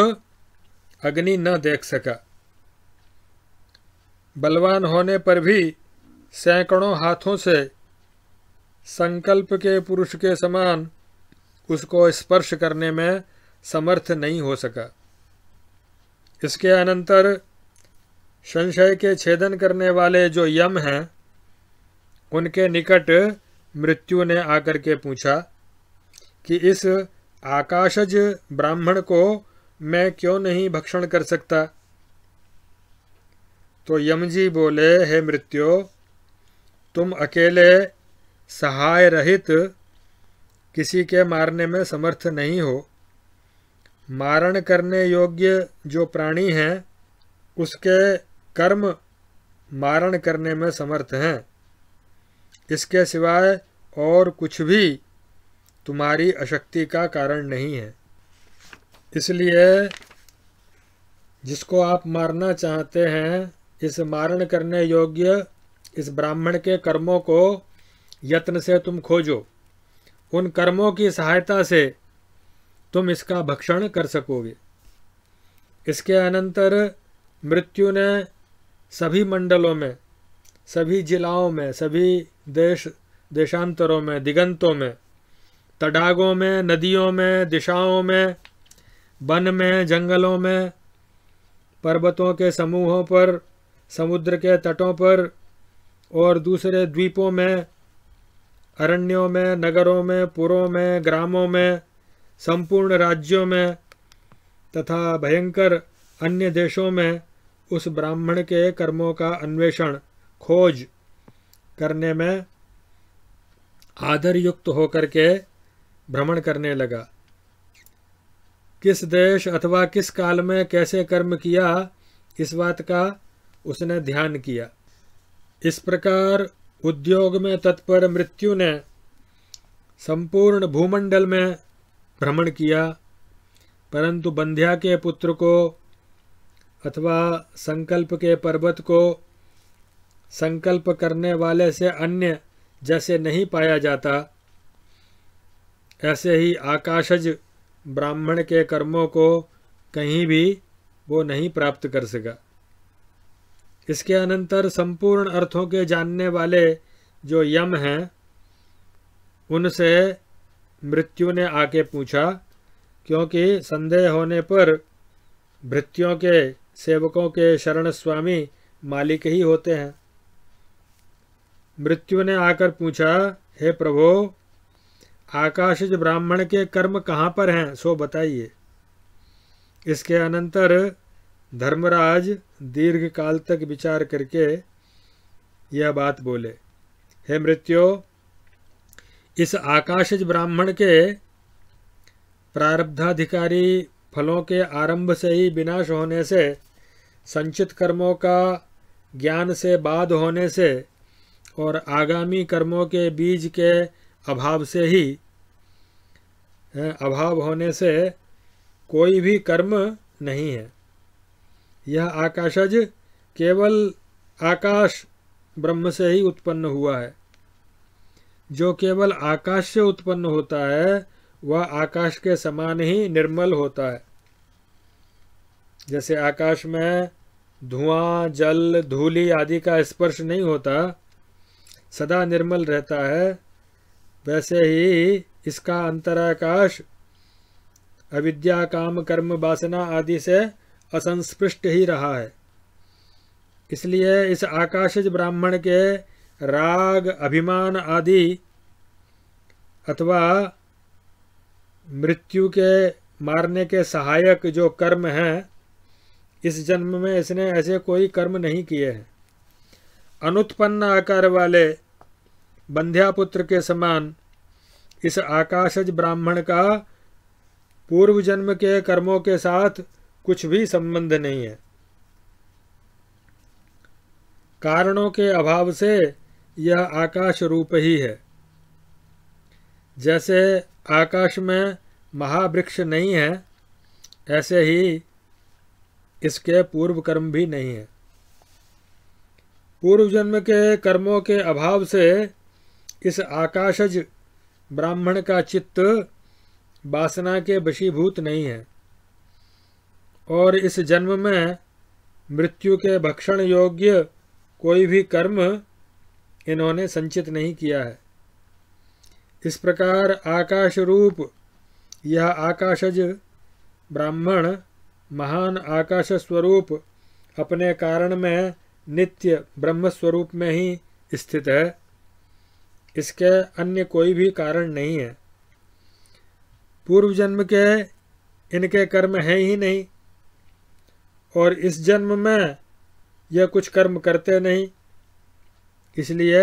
Speaker 1: अग्नि न देख सका बलवान होने पर भी सैकड़ों हाथों से संकल्प के पुरुष के समान उसको स्पर्श करने में समर्थ नहीं हो सका इसके अनंतर संशय के छेदन करने वाले जो यम हैं उनके निकट मृत्यु ने आकर के पूछा कि इस आकाशज ब्राह्मण को मैं क्यों नहीं भक्षण कर सकता तो यमजी बोले हे मृत्यु तुम अकेले सहाय रहित किसी के मारने में समर्थ नहीं हो मारण करने योग्य जो प्राणी हैं उसके कर्म मारण करने में समर्थ हैं इसके सिवाय और कुछ भी तुम्हारी अशक्ति का कारण नहीं है इसलिए जिसको आप मारना चाहते हैं इस मारण करने योग्य इस ब्राह्मण के कर्मों को यत्न से तुम खोजो उन कर्मों की सहायता से तुम इसका भक्षण कर सकोगे इसके अनंतर मृत्यु ने सभी मंडलों में सभी जिलाओं में सभी देश देशांतरों में दिगंतों में तडागों में नदियों में दिशाओं में वन में जंगलों में पर्वतों के समूहों पर समुद्र के तटों पर और दूसरे द्वीपों में अरण्यों में नगरों में पुरों में ग्रामों में संपूर्ण राज्यों में तथा भयंकर अन्य देशों में उस ब्राह्मण के कर्मों का अन्वेषण खोज करने में आदर युक्त होकर के भ्रमण करने लगा किस देश अथवा किस काल में कैसे कर्म किया इस बात का उसने ध्यान किया इस प्रकार उद्योग में तत्पर मृत्यु ने संपूर्ण भूमंडल में भ्रमण किया परंतु बंध्या के पुत्र को अथवा संकल्प के पर्वत को संकल्प करने वाले से अन्य जैसे नहीं पाया जाता ऐसे ही आकाशज ब्राह्मण के कर्मों को कहीं भी वो नहीं प्राप्त कर सका इसके अनंतर संपूर्ण अर्थों के जानने वाले जो यम हैं उनसे मृत्यु ने आके पूछा क्योंकि संदेह होने पर भृत्यों के सेवकों के शरण स्वामी मालिक ही होते हैं मृत्यु ने आकर पूछा हे प्रभो आकाशज ब्राह्मण के कर्म कहाँ पर हैं सो बताइए इसके अनंतर धर्मराज दीर्घ काल तक विचार करके यह बात बोले हे मृत्यु इस आकाशज ब्राह्मण के प्रारब्धाधिकारी फलों के आरंभ से ही विनाश होने से संचित कर्मों का ज्ञान से बाध होने से और आगामी कर्मों के बीज के अभाव से ही अभाव होने से कोई भी कर्म नहीं है यह आकाशज केवल आकाश ब्रह्म से ही उत्पन्न हुआ है जो केवल आकाश से उत्पन्न होता है वह आकाश के समान ही निर्मल होता है जैसे आकाश में धुआं जल धूली आदि का स्पर्श नहीं होता सदा निर्मल रहता है वैसे ही इसका अंतराकाश अविद्या काम कर्म वासना आदि से असंस्पृष्ट ही रहा है इसलिए इस आकाशज ब्राह्मण के राग अभिमान आदि अथवा मृत्यु के मारने के सहायक जो कर्म हैं इस जन्म में इसने ऐसे कोई कर्म नहीं किए हैं अनुत्पन्न आकार वाले बंध्यापुत्र के समान इस आकाशज ब्राह्मण का पूर्व जन्म के कर्मों के साथ कुछ भी संबंध नहीं है कारणों के अभाव से यह आकाश रूप ही है जैसे आकाश में महावृक्ष नहीं है ऐसे ही इसके पूर्व कर्म भी नहीं है पूर्व जन्म के कर्मों के अभाव से इस आकाशज ब्राह्मण का चित्त वासना के वशीभूत नहीं है और इस जन्म में मृत्यु के भक्षण योग्य कोई भी कर्म इन्होंने संचित नहीं किया है इस प्रकार आकाश रूप यह आकाशज ब्राह्मण महान आकाश स्वरूप अपने कारण में नित्य ब्रह्म स्वरूप में ही स्थित है इसके अन्य कोई भी कारण नहीं है पूर्व जन्म के इनके कर्म हैं ही नहीं और इस जन्म में यह कुछ कर्म करते नहीं इसलिए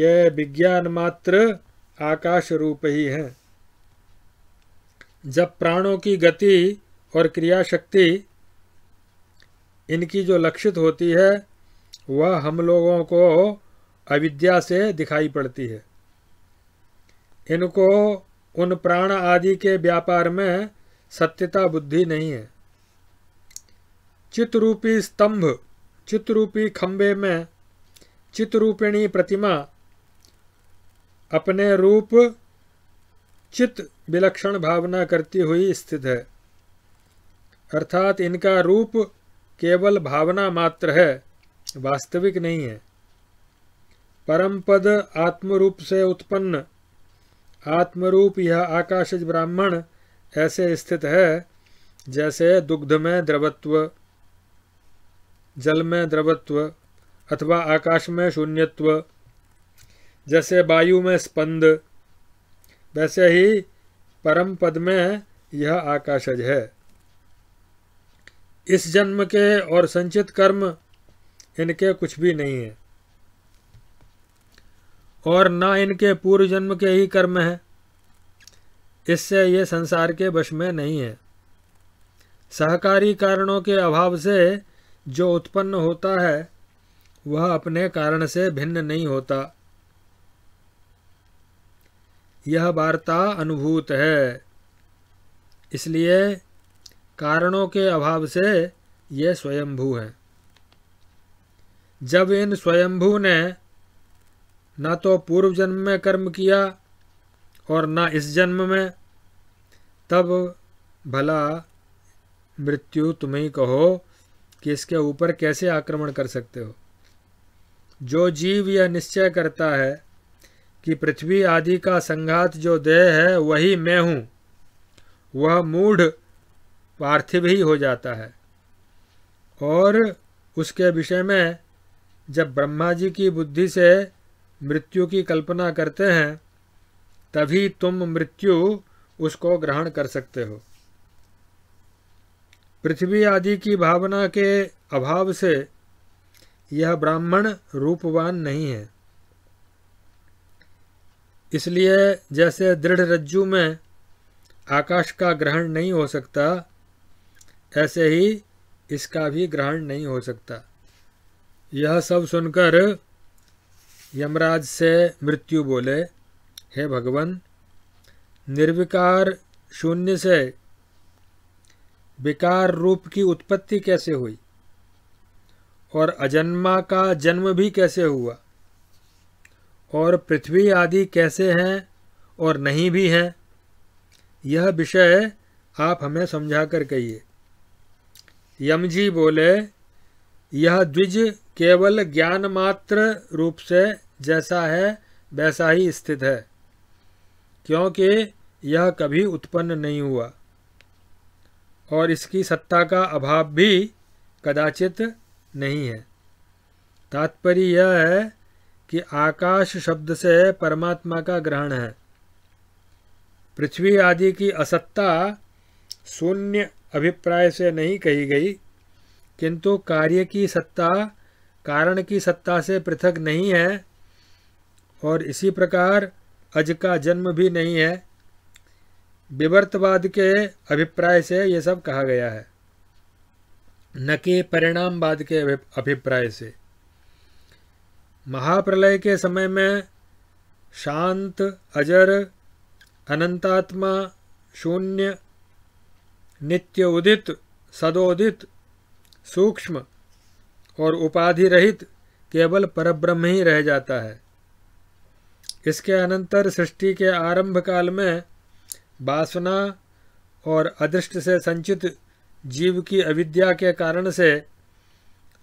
Speaker 1: यह विज्ञान मात्र आकाश रूप ही है जब प्राणों की गति और क्रिया शक्ति इनकी जो लक्षित होती है वह हम लोगों को अविद्या से दिखाई पड़ती है इनको उन प्राण आदि के व्यापार में सत्यता बुद्धि नहीं है चित्रूपी स्तंभ चित्रूपी खम्भे में चित्रूपिणी प्रतिमा अपने रूप चित विलक्षण भावना करती हुई स्थित है अर्थात इनका रूप केवल भावना मात्र है वास्तविक नहीं है परम पद आत्मरूप से उत्पन्न आत्मरूप यह आकाशज ब्राह्मण ऐसे स्थित है जैसे दुग्ध में द्रवत्व जल में द्रवत्व अथवा आकाश में शून्यत्व जैसे वायु में स्पंद वैसे ही परम पद में यह आकाशज है इस जन्म के और संचित कर्म इनके कुछ भी नहीं है और ना इनके पूर्व जन्म के ही कर्म है इससे ये संसार के वश में नहीं है सहकारी कारणों के अभाव से जो उत्पन्न होता है वह अपने कारण से भिन्न नहीं होता यह वार्ता अनुभूत है इसलिए कारणों के अभाव से यह स्वयंभू है जब इन स्वयंभू ने न तो पूर्व जन्म में कर्म किया और न इस जन्म में तब भला मृत्यु तुम्हें कहो कि इसके ऊपर कैसे आक्रमण कर सकते हो जो जीव यह निश्चय करता है कि पृथ्वी आदि का संघात जो देह है वही मैं हूँ वह मूढ़ पार्थिव ही हो जाता है और उसके विषय में जब ब्रह्मा जी की बुद्धि से मृत्यु की कल्पना करते हैं तभी तुम मृत्यु उसको ग्रहण कर सकते हो पृथ्वी आदि की भावना के अभाव से यह ब्राह्मण रूपवान नहीं है इसलिए जैसे दृढ़ रज्जु में आकाश का ग्रहण नहीं हो सकता ऐसे ही इसका भी ग्रहण नहीं हो सकता यह सब सुनकर यमराज से मृत्यु बोले हे भगवान निर्विकार शून्य से विकार रूप की उत्पत्ति कैसे हुई और अजन्मा का जन्म भी कैसे हुआ और पृथ्वी आदि कैसे हैं और नहीं भी हैं यह विषय आप हमें समझा कर कहिए यमजी बोले यह द्विज केवल ज्ञान मात्र रूप से जैसा है वैसा ही स्थित है क्योंकि यह कभी उत्पन्न नहीं हुआ और इसकी सत्ता का अभाव भी कदाचित नहीं है तात्पर्य यह है कि आकाश शब्द से परमात्मा का ग्रहण है पृथ्वी आदि की असत्ता शून्य अभिप्राय से नहीं कही गई किंतु कार्य की सत्ता कारण की सत्ता से पृथक नहीं है और इसी प्रकार अज का जन्म भी नहीं है विवर्तवाद के अभिप्राय से ये सब कहा गया है न कि परिणामवाद के अभिप्राय से महाप्रलय के समय में शांत अजर अनंतात्मा शून्य नित्य उदित सदोदित सूक्ष्म और उपाधि रहित केवल परब्रह्म ही रह जाता है इसके अनंतर सृष्टि के आरंभ काल में वासना और अदृष्ट से संचित जीव की अविद्या के कारण से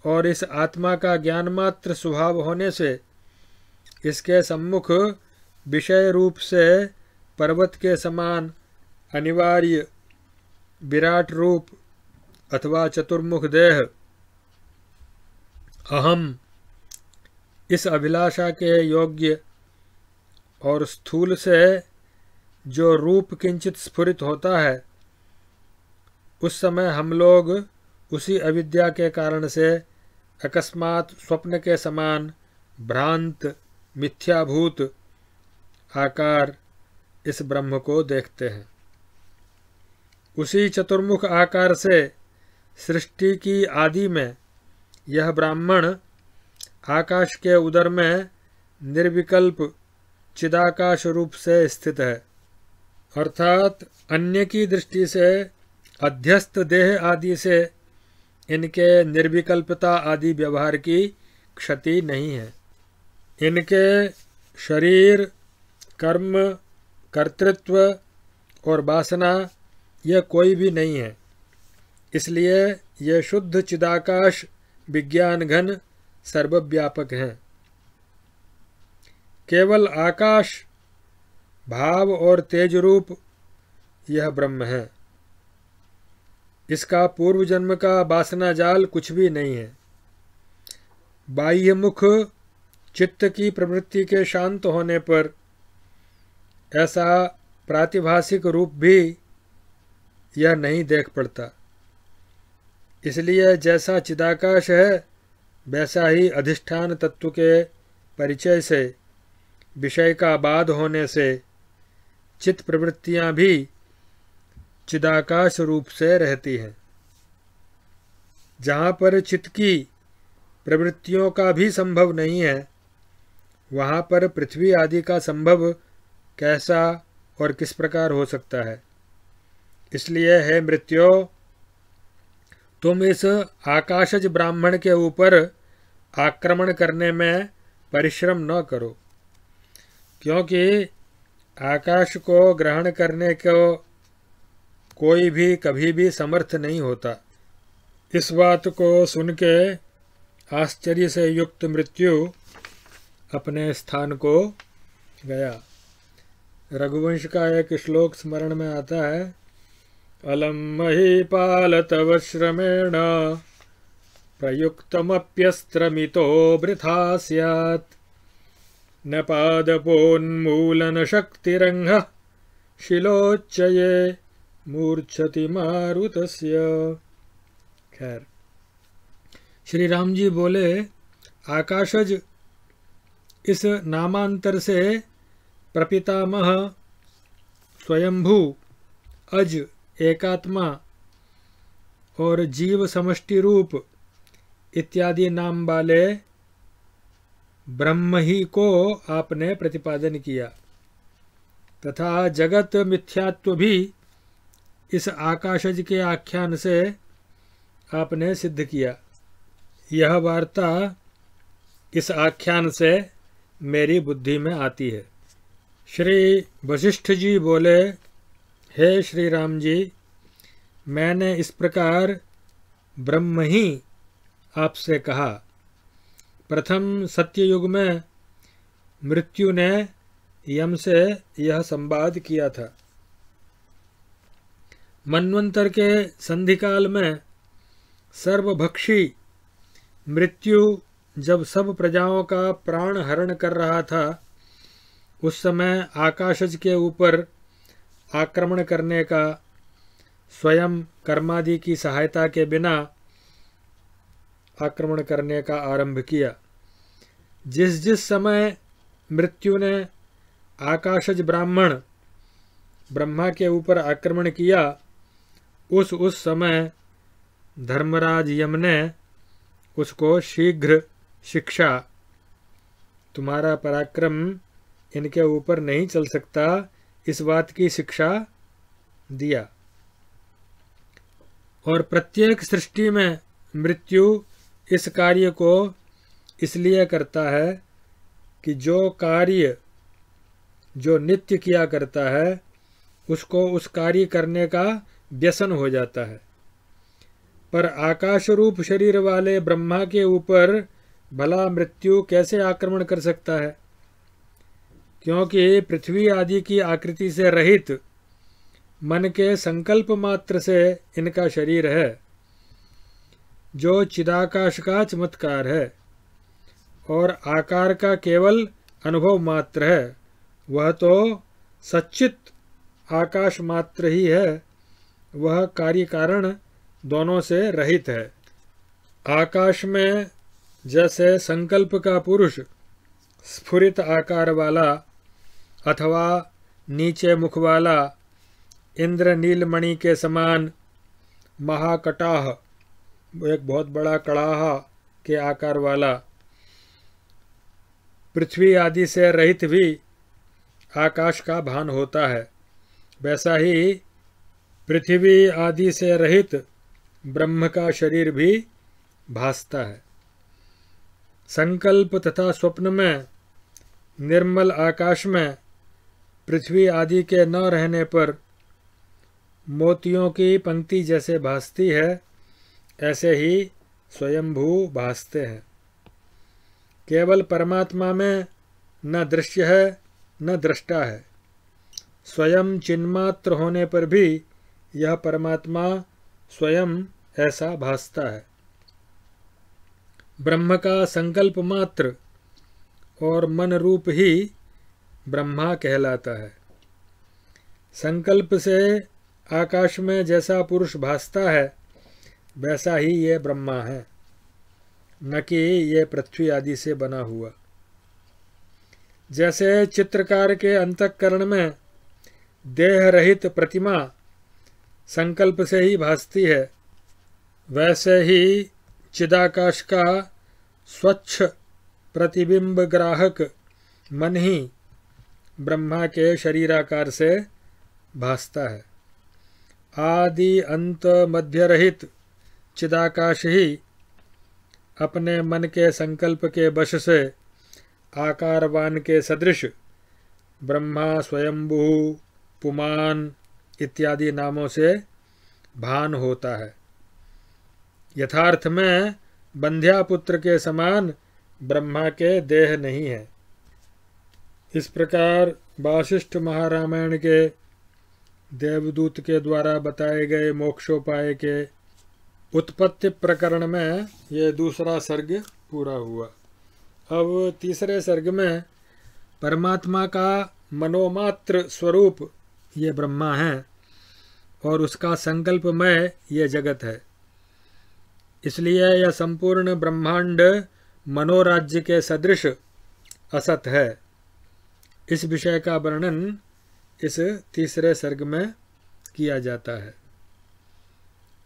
Speaker 1: और इस आत्मा का ज्ञान मात्र स्वभाव होने से इसके सम्मुख विषय रूप से पर्वत के समान अनिवार्य विराट रूप अथवा चतुर्मुख देह अहम इस अभिलाषा के योग्य और स्थूल से जो रूप किंचित स्फुरित होता है उस समय हम लोग उसी अविद्या के कारण से अकस्मात स्वप्न के समान भ्रांत मिथ्याभूत आकार इस ब्रह्म को देखते हैं उसी चतुर्मुख आकार से सृष्टि की आदि में यह ब्राह्मण आकाश के उदर में निर्विकल्प चिदाकाश रूप से स्थित है अर्थात अन्य की दृष्टि से अध्यस्त देह आदि से इनके निर्विकल्पता आदि व्यवहार की क्षति नहीं है इनके शरीर कर्म कर्तृत्व और वासना यह कोई भी नहीं है इसलिए यह शुद्ध चिदाकाश विज्ञान घन सर्वव्यापक हैं केवल आकाश भाव और तेज रूप यह ब्रह्म है इसका पूर्व जन्म का वासना जाल कुछ भी नहीं है बाह्य मुख चित्त की प्रवृत्ति के शांत होने पर ऐसा प्रातिभाषिक रूप भी यह नहीं देख पड़ता इसलिए जैसा चिदाकाश है वैसा ही अधिष्ठान तत्व के परिचय से विषय का बाध होने से चित्त प्रवृत्तियां भी चिदाकाश रूप से रहती हैं जहां पर चित्त की प्रवृत्तियों का भी संभव नहीं है वहां पर पृथ्वी आदि का संभव कैसा और किस प्रकार हो सकता है इसलिए है मृत्यु तुम इस आकाशज ब्राह्मण के ऊपर आक्रमण करने में परिश्रम न करो क्योंकि आकाश को ग्रहण करने को कोई भी कभी भी समर्थ नहीं होता इस बात को सुन के आश्चर्य से युक्त मृत्यु अपने स्थान को गया रघुवंश का एक श्लोक स्मरण में आता है अलम मही पाल तव श्रमेण प्रयुक्तमप्यस्त्रमितो वृथा स्यात् न पादपोन्मूलनशक्तिरङ्घः शिलोच्चये मूर्छति मारुतस्य खैर श्री राम जी बोले आकाशज इस नामांतर से प्रपितामह स्वयंभू अज एकात्मा और जीव समष्टि रूप इत्यादि नाम वाले ब्रह्म ही को आपने प्रतिपादन किया तथा जगत मिथ्यात्व भी इस आकाशज के आख्यान से आपने सिद्ध किया यह वार्ता इस आख्यान से मेरी बुद्धि में आती है श्री वशिष्ठ जी बोले हे श्री राम जी मैंने इस प्रकार ब्रह्म ही आपसे कहा प्रथम सत्ययुग में मृत्यु ने यम से यह संवाद किया था मनवंतर के संधिकाल में सर्वभक्षी मृत्यु जब सब प्रजाओं का प्राण हरण कर रहा था उस समय आकाशज के ऊपर आक्रमण करने का स्वयं कर्मादि की सहायता के बिना आक्रमण करने का आरंभ किया जिस जिस समय मृत्यु ने आकाशज ब्राह्मण ब्रह्मा के ऊपर आक्रमण किया उस उस समय धर्मराज यम ने उसको शीघ्र शिक्षा तुम्हारा पराक्रम इनके ऊपर नहीं चल सकता इस बात की शिक्षा दिया और प्रत्येक सृष्टि में मृत्यु इस कार्य को इसलिए करता है कि जो कार्य जो नित्य किया करता है उसको उस कार्य करने का व्यसन हो जाता है पर आकाश रूप शरीर वाले ब्रह्मा के ऊपर भला मृत्यु कैसे आक्रमण कर सकता है क्योंकि पृथ्वी आदि की आकृति से रहित मन के संकल्प मात्र से इनका शरीर है जो चिदाकाश का चमत्कार है और आकार का केवल अनुभव मात्र है वह तो सचित आकाश मात्र ही है वह कार्य कारण दोनों से रहित है आकाश में जैसे संकल्प का पुरुष स्फुरित आकार वाला अथवा नीचे मुख वाला इंद्र नीलमणि के समान महाकटाह एक बहुत बड़ा कड़ाहा के आकार वाला पृथ्वी आदि से रहित भी आकाश का भान होता है वैसा ही पृथ्वी आदि से रहित ब्रह्म का शरीर भी भासता है संकल्प तथा स्वप्न में निर्मल आकाश में पृथ्वी आदि के न रहने पर मोतियों की पंक्ति जैसे भासती है ऐसे ही स्वयंभू भासते हैं केवल परमात्मा में न दृश्य है न दृष्टा है स्वयं चिन्मात्र होने पर भी यह परमात्मा स्वयं ऐसा भासता है ब्रह्म का संकल्प मात्र और मन रूप ही ब्रह्मा कहलाता है संकल्प से आकाश में जैसा पुरुष भासता है वैसा ही यह ब्रह्मा है न कि यह पृथ्वी आदि से बना हुआ जैसे चित्रकार के अंतकरण में देह रहित प्रतिमा संकल्प से ही भासती है वैसे ही चिदाकाश का स्वच्छ प्रतिबिंब ग्राहक मन ही ब्रह्मा के शरीराकार से भासता है आदि अंत मध्य रहित चिदाकाश ही अपने मन के संकल्प के वश से आकारवान के सदृश ब्रह्मा स्वयंभू पुमान इत्यादि नामों से भान होता है यथार्थ में बंध्यापुत्र के समान ब्रह्मा के देह नहीं है इस प्रकार वाशिष्ठ महारामायण के देवदूत के द्वारा बताए गए मोक्षोपाय के उत्पत्ति प्रकरण में ये दूसरा सर्ग पूरा हुआ अब तीसरे सर्ग में परमात्मा का मनोमात्र स्वरूप ये ब्रह्मा है और उसका संकल्पमय ये जगत है इसलिए यह संपूर्ण ब्रह्मांड मनोराज्य के सदृश असत है इस विषय का वर्णन इस तीसरे सर्ग में किया जाता है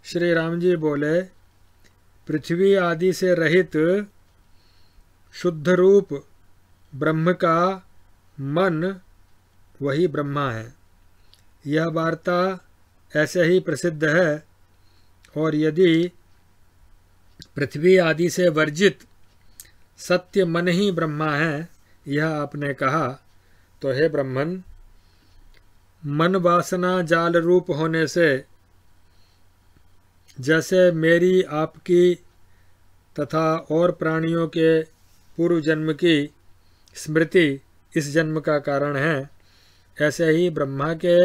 Speaker 1: श्री राम जी बोले पृथ्वी आदि से रहित शुद्ध रूप ब्रह्म का मन वही ब्रह्मा है यह वार्ता ऐसे ही प्रसिद्ध है और यदि पृथ्वी आदि से वर्जित सत्य मन ही ब्रह्मा है यह आपने कहा तो हे ब्रह्मन मन वासना जाल रूप होने से जैसे मेरी आपकी तथा और प्राणियों के पूर्व जन्म की स्मृति इस जन्म का कारण है ऐसे ही ब्रह्मा के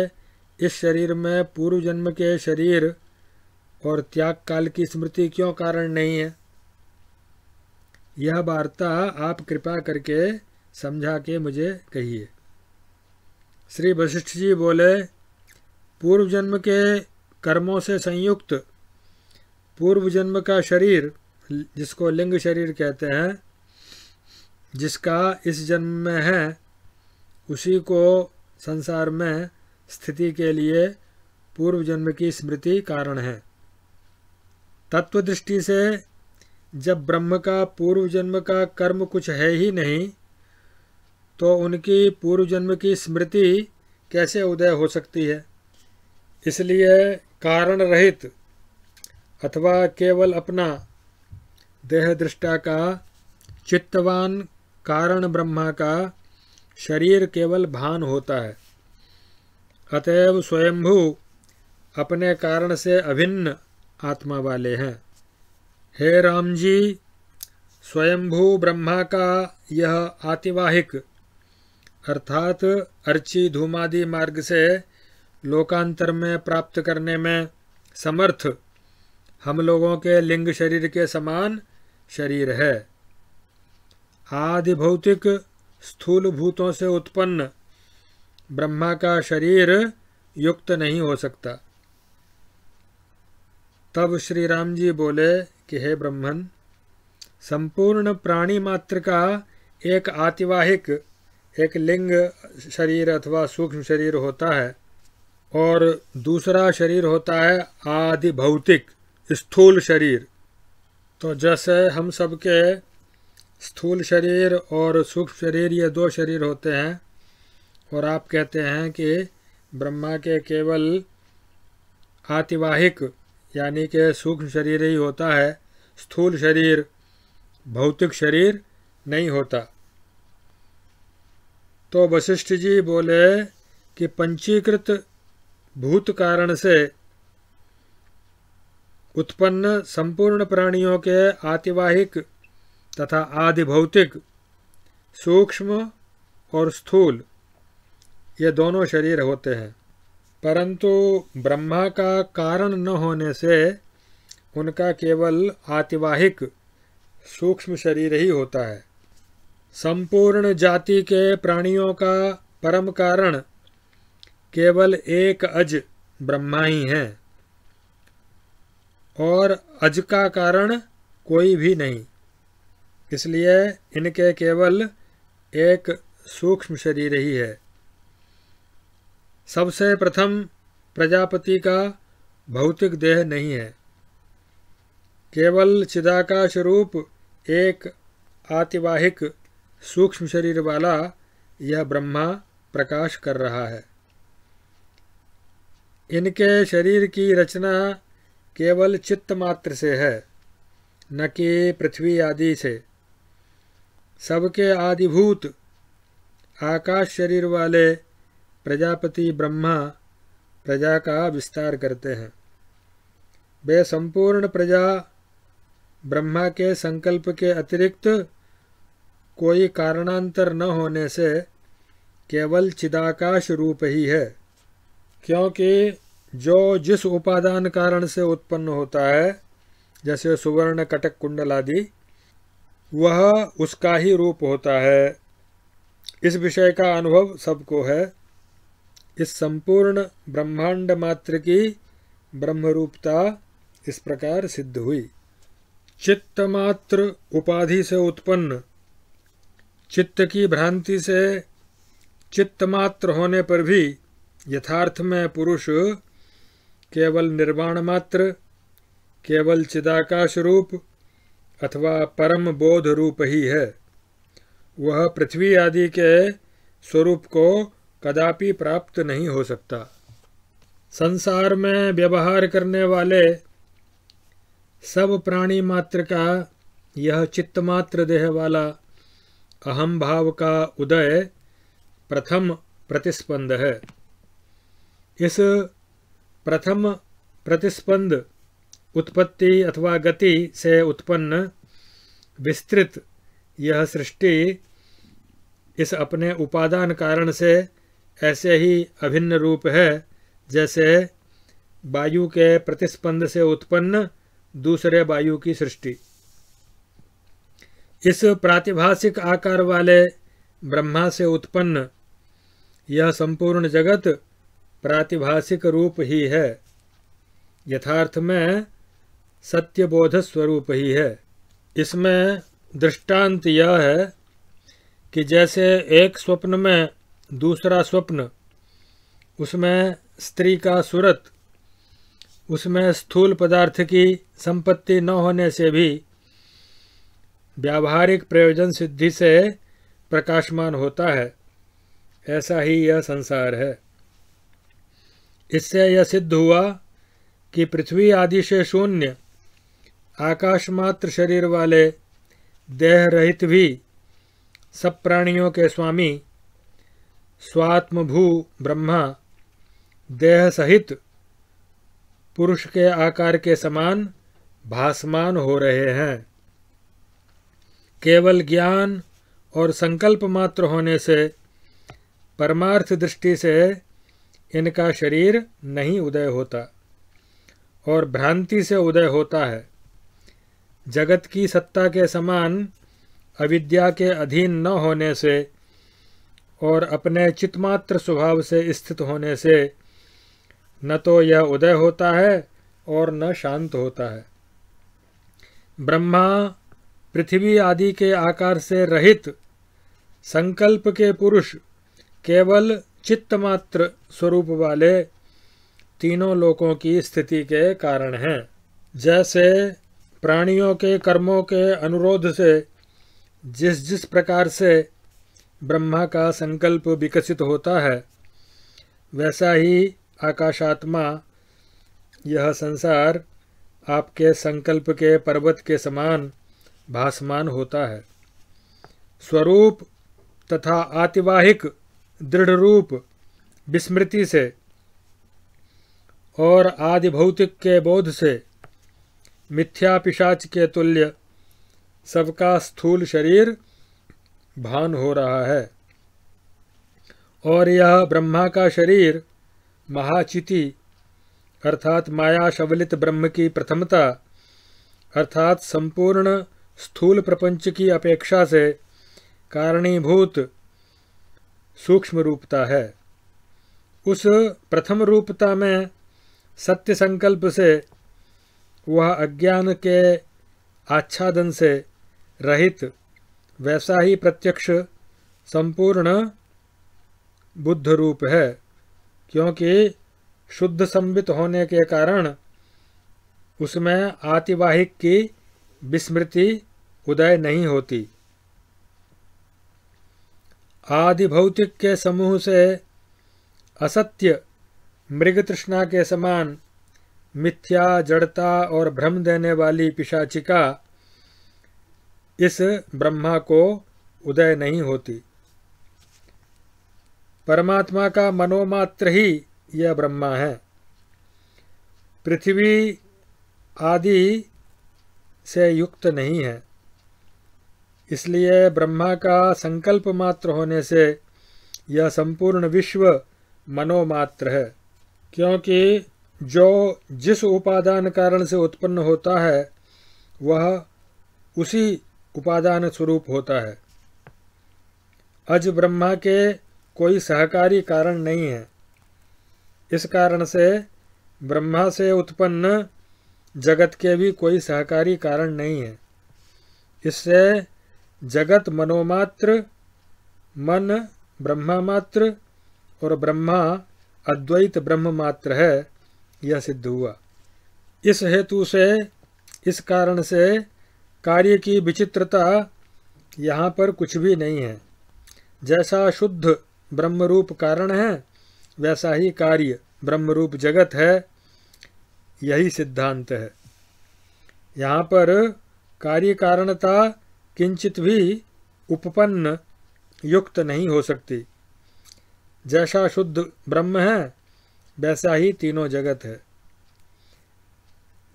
Speaker 1: इस शरीर में पूर्व जन्म के शरीर और त्याग काल की स्मृति क्यों कारण नहीं है यह वार्ता आप कृपा करके समझा के मुझे कहिए श्री वशिष्ठ जी बोले पूर्व जन्म के कर्मों से संयुक्त पूर्व जन्म का शरीर जिसको लिंग शरीर कहते हैं जिसका इस जन्म में है उसी को संसार में स्थिति के लिए पूर्व जन्म की स्मृति कारण है तत्व दृष्टि से जब ब्रह्म का पूर्व जन्म का कर्म कुछ है ही नहीं तो उनकी पूर्व जन्म की स्मृति कैसे उदय हो सकती है इसलिए कारण रहित अथवा केवल अपना देह दृष्टा का चित्तवान कारण ब्रह्मा का शरीर केवल भान होता है अतएव स्वयंभू अपने कारण से अभिन्न आत्मा वाले हैं हे राम जी स्वयंभू ब्रह्मा का यह आतिवाहिक अर्थात अर्ची धूमादि मार्ग से लोकांतर में प्राप्त करने में समर्थ हम लोगों के लिंग शरीर के समान शरीर है आदि भौतिक स्थूल भूतों से उत्पन्न ब्रह्मा का शरीर युक्त नहीं हो सकता तब श्री राम जी बोले कि हे ब्रह्मन संपूर्ण प्राणी मात्र का एक आतिवाहिक एक लिंग शरीर अथवा सूक्ष्म शरीर होता है और दूसरा शरीर होता है आदि भौतिक स्थूल शरीर तो जैसे हम सब के स्थूल शरीर और सूक्ष्म शरीर ये दो शरीर होते हैं और आप कहते हैं कि ब्रह्मा के केवल आतिवाहिक यानी कि सूक्ष्म शरीर ही होता है स्थूल शरीर भौतिक शरीर नहीं होता तो वशिष्ठ जी बोले कि पंचीकृत भूत कारण से उत्पन्न संपूर्ण प्राणियों के आतिवाहिक तथा आधिभौतिक सूक्ष्म और स्थूल ये दोनों शरीर होते हैं परंतु ब्रह्मा का कारण न होने से उनका केवल आतिवाहिक सूक्ष्म शरीर ही होता है संपूर्ण जाति के प्राणियों का परम कारण केवल एक अज ब्रह्मा ही हैं और अज का कारण कोई भी नहीं इसलिए इनके केवल एक सूक्ष्म शरीर ही है सबसे प्रथम प्रजापति का भौतिक देह नहीं है केवल चिदाकाश रूप एक आतिवाहिक सूक्ष्म शरीर वाला यह ब्रह्मा प्रकाश कर रहा है इनके शरीर की रचना केवल चित्त मात्र से है न कि पृथ्वी आदि से सबके आदिभूत आकाश शरीर वाले प्रजापति ब्रह्मा प्रजा का विस्तार करते हैं वे संपूर्ण प्रजा ब्रह्मा के संकल्प के अतिरिक्त कोई कारणांतर न होने से केवल चिदाकाश रूप ही है क्योंकि जो जिस उपादान कारण से उत्पन्न होता है जैसे सुवर्ण कटक कुंडल आदि वह उसका ही रूप होता है इस विषय का अनुभव सबको है इस संपूर्ण ब्रह्मांड मात्र की ब्रह्मरूपता इस प्रकार सिद्ध हुई चित्त मात्र उपाधि से उत्पन्न चित्त की भ्रांति से चित्त मात्र होने पर भी यथार्थ में पुरुष केवल निर्वाण मात्र केवल चिदाकाश रूप अथवा परम बोध रूप ही है वह पृथ्वी आदि के स्वरूप को कदापि प्राप्त नहीं हो सकता संसार में व्यवहार करने वाले सब प्राणी मात्र का यह चित्तमात्र देह वाला अहम भाव का उदय प्रथम प्रतिस्पंद है इस प्रथम प्रतिस्पंद उत्पत्ति अथवा गति से उत्पन्न विस्तृत यह सृष्टि इस अपने उपादान कारण से ऐसे ही अभिन्न रूप है जैसे वायु के प्रतिस्पंद से उत्पन्न दूसरे वायु की सृष्टि इस प्रातिभाषिक आकार वाले ब्रह्मा से उत्पन्न यह संपूर्ण जगत प्रातिभाषिक रूप ही है यथार्थ में सत्यबोध स्वरूप ही है इसमें दृष्टांत यह है कि जैसे एक स्वप्न में दूसरा स्वप्न उसमें स्त्री का सूरत उसमें स्थूल पदार्थ की संपत्ति न होने से भी व्यावहारिक प्रयोजन सिद्धि से प्रकाशमान होता है ऐसा ही यह संसार है इससे यह सिद्ध हुआ कि पृथ्वी आदि से शून्य आकाशमात्र शरीर वाले देह रहित भी सब प्राणियों के स्वामी स्वात्मभू ब्रह्मा देह सहित पुरुष के आकार के समान भासमान हो रहे हैं केवल ज्ञान और संकल्प मात्र होने से परमार्थ दृष्टि से इनका शरीर नहीं उदय होता और भ्रांति से उदय होता है जगत की सत्ता के समान अविद्या के अधीन न होने से और अपने चितमात्र स्वभाव से स्थित होने से न तो यह उदय होता है और न शांत होता है ब्रह्मा पृथ्वी आदि के आकार से रहित संकल्प के पुरुष केवल चित्तमात्र स्वरूप वाले तीनों लोकों की स्थिति के कारण हैं जैसे प्राणियों के कर्मों के अनुरोध से जिस जिस प्रकार से ब्रह्मा का संकल्प विकसित होता है वैसा ही आकाशात्मा यह संसार आपके संकल्प के पर्वत के समान भासमान होता है स्वरूप तथा आतिवाहिक दृढ़ रूप विस्मृति से और आदि भौतिक के बोध से मिथ्या पिशाच के तुल्य सबका स्थूल शरीर भान हो रहा है और यह ब्रह्मा का शरीर महाचिति अर्थात माया शवलित ब्रह्म की प्रथमता अर्थात संपूर्ण स्थूल प्रपंच की अपेक्षा से कारणीभूत सूक्ष्म रूपता है उस प्रथम रूपता में सत्य संकल्प से वह अज्ञान के आच्छादन से रहित वैसा ही प्रत्यक्ष संपूर्ण बुद्ध रूप है क्योंकि शुद्ध संबित होने के कारण उसमें आतिवाहिक की विस्मृति उदय नहीं होती आदि भौतिक के समूह से असत्य मृग तृष्णा के समान मिथ्या जड़ता और भ्रम देने वाली पिशाचिका इस ब्रह्मा को उदय नहीं होती परमात्मा का मनोमात्र ही यह ब्रह्मा है पृथ्वी आदि से युक्त नहीं है इसलिए ब्रह्मा का संकल्प मात्र होने से यह संपूर्ण विश्व मनोमात्र है क्योंकि जो जिस उपादान कारण से उत्पन्न होता है वह उसी उपादान स्वरूप होता है अज ब्रह्मा के कोई सहकारी कारण नहीं है इस कारण से ब्रह्मा से उत्पन्न जगत के भी कोई सहकारी कारण नहीं है इससे जगत मनोमात्र मन ब्रह्मा मात्र और ब्रह्मा अद्वैत ब्रह्म मात्र है यह सिद्ध हुआ इस हेतु से इस कारण से कार्य की विचित्रता यहाँ पर कुछ भी नहीं है जैसा शुद्ध ब्रह्मरूप कारण है वैसा ही कार्य ब्रह्मरूप जगत है यही सिद्धांत है यहाँ पर कार्य कारणता किंचित भी उपपन्न युक्त नहीं हो सकती जैसा शुद्ध ब्रह्म है वैसा ही तीनों जगत है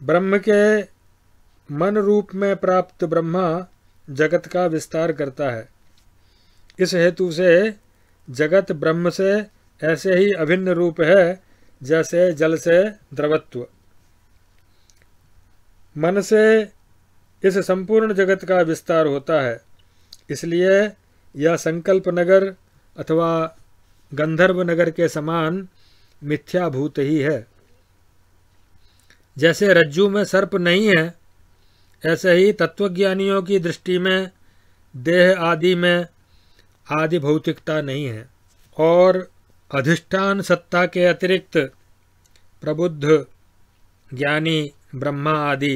Speaker 1: ब्रह्म के मन रूप में प्राप्त ब्रह्मा जगत का विस्तार करता है इस हेतु से जगत ब्रह्म से ऐसे ही अभिन्न रूप है जैसे जल से द्रवत्व मन से इस संपूर्ण जगत का विस्तार होता है इसलिए यह संकल्प नगर अथवा गंधर्व नगर के समान मिथ्याभूत ही है जैसे रज्जु में सर्प नहीं है ऐसे ही तत्वज्ञानियों की दृष्टि में देह आदि में आदि भौतिकता नहीं है और अधिष्ठान सत्ता के अतिरिक्त प्रबुद्ध ज्ञानी ब्रह्मा आदि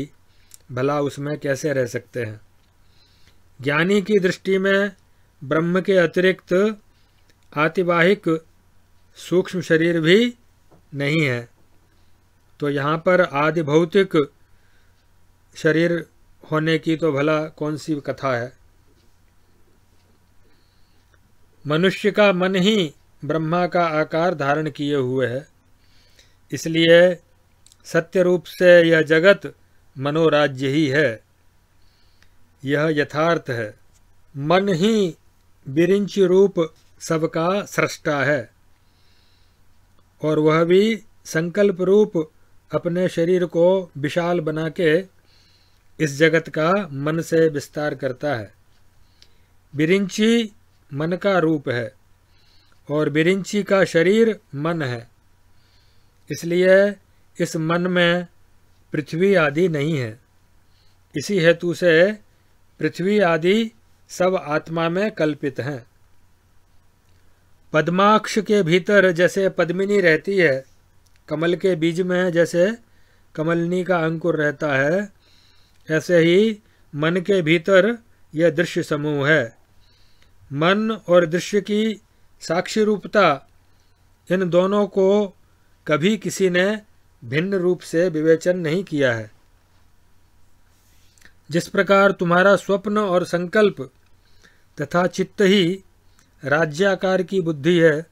Speaker 1: भला उसमें कैसे रह सकते हैं ज्ञानी की दृष्टि में ब्रह्म के अतिरिक्त आतिवाहिक सूक्ष्म शरीर भी नहीं है तो यहाँ पर आदि भौतिक शरीर होने की तो भला कौन सी कथा है मनुष्य का मन ही ब्रह्मा का आकार धारण किए हुए है इसलिए सत्य रूप से यह जगत मनोराज्य ही है यह यथार्थ है मन ही बिरिंच रूप सबका सृष्टा है और वह भी संकल्प रूप अपने शरीर को विशाल बना के इस जगत का मन से विस्तार करता है बिरिंची मन का रूप है और बिरिंची का शरीर मन है इसलिए इस मन में पृथ्वी आदि नहीं है इसी हेतु से पृथ्वी आदि सब आत्मा में कल्पित हैं पद्माक्ष के भीतर जैसे पद्मिनी रहती है कमल के बीज में जैसे कमलनी का अंकुर रहता है ऐसे ही मन के भीतर यह दृश्य समूह है मन और दृश्य की साक्षी रूपता इन दोनों को कभी किसी ने भिन्न रूप से विवेचन नहीं किया है जिस प्रकार तुम्हारा स्वप्न और संकल्प तथा चित्त ही राज्याकार की बुद्धि है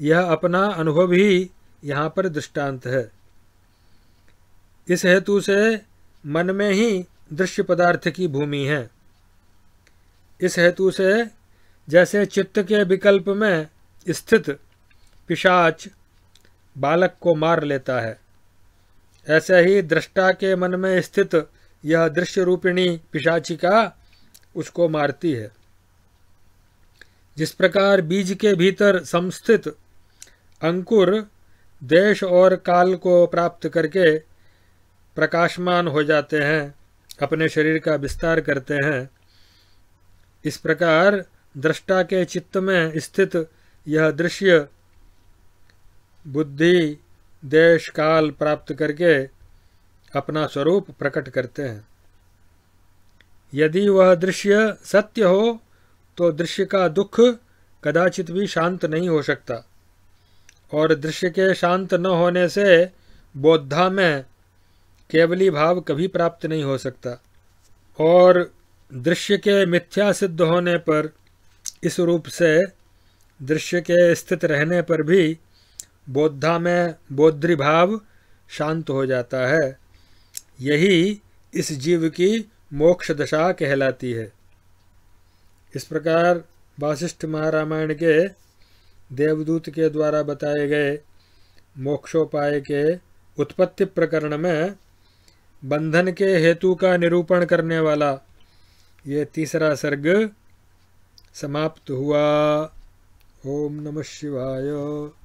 Speaker 1: यह अपना अनुभव ही यहाँ पर दृष्टांत है इस हेतु से मन में ही दृश्य पदार्थ की भूमि है इस हेतु से जैसे चित्त के विकल्प में स्थित पिशाच बालक को मार लेता है ऐसे ही दृष्टा के मन में स्थित यह दृश्य रूपिणी पिशाचिका उसको मारती है जिस प्रकार बीज के भीतर संस्थित अंकुर देश और काल को प्राप्त करके प्रकाशमान हो जाते हैं अपने शरीर का विस्तार करते हैं इस प्रकार दृष्टा के चित्त में स्थित यह दृश्य बुद्धि देश काल प्राप्त करके अपना स्वरूप प्रकट करते हैं यदि वह दृश्य सत्य हो तो दृश्य का दुख कदाचित भी शांत नहीं हो सकता और दृश्य के शांत न होने से बौद्धा में केवली भाव कभी प्राप्त नहीं हो सकता और दृश्य के मिथ्या सिद्ध होने पर इस रूप से दृश्य के स्थित रहने पर भी बोद्धा में बौद्धिभाव शांत हो जाता है यही इस जीव की मोक्ष दशा कहलाती है इस प्रकार वासिष्ठ महारामायण के देवदूत के द्वारा बताए गए मोक्षोपाय के उत्पत्ति प्रकरण में बंधन के हेतु का निरूपण करने वाला ये तीसरा सर्ग समाप्त हुआ ओम नमः शिवाय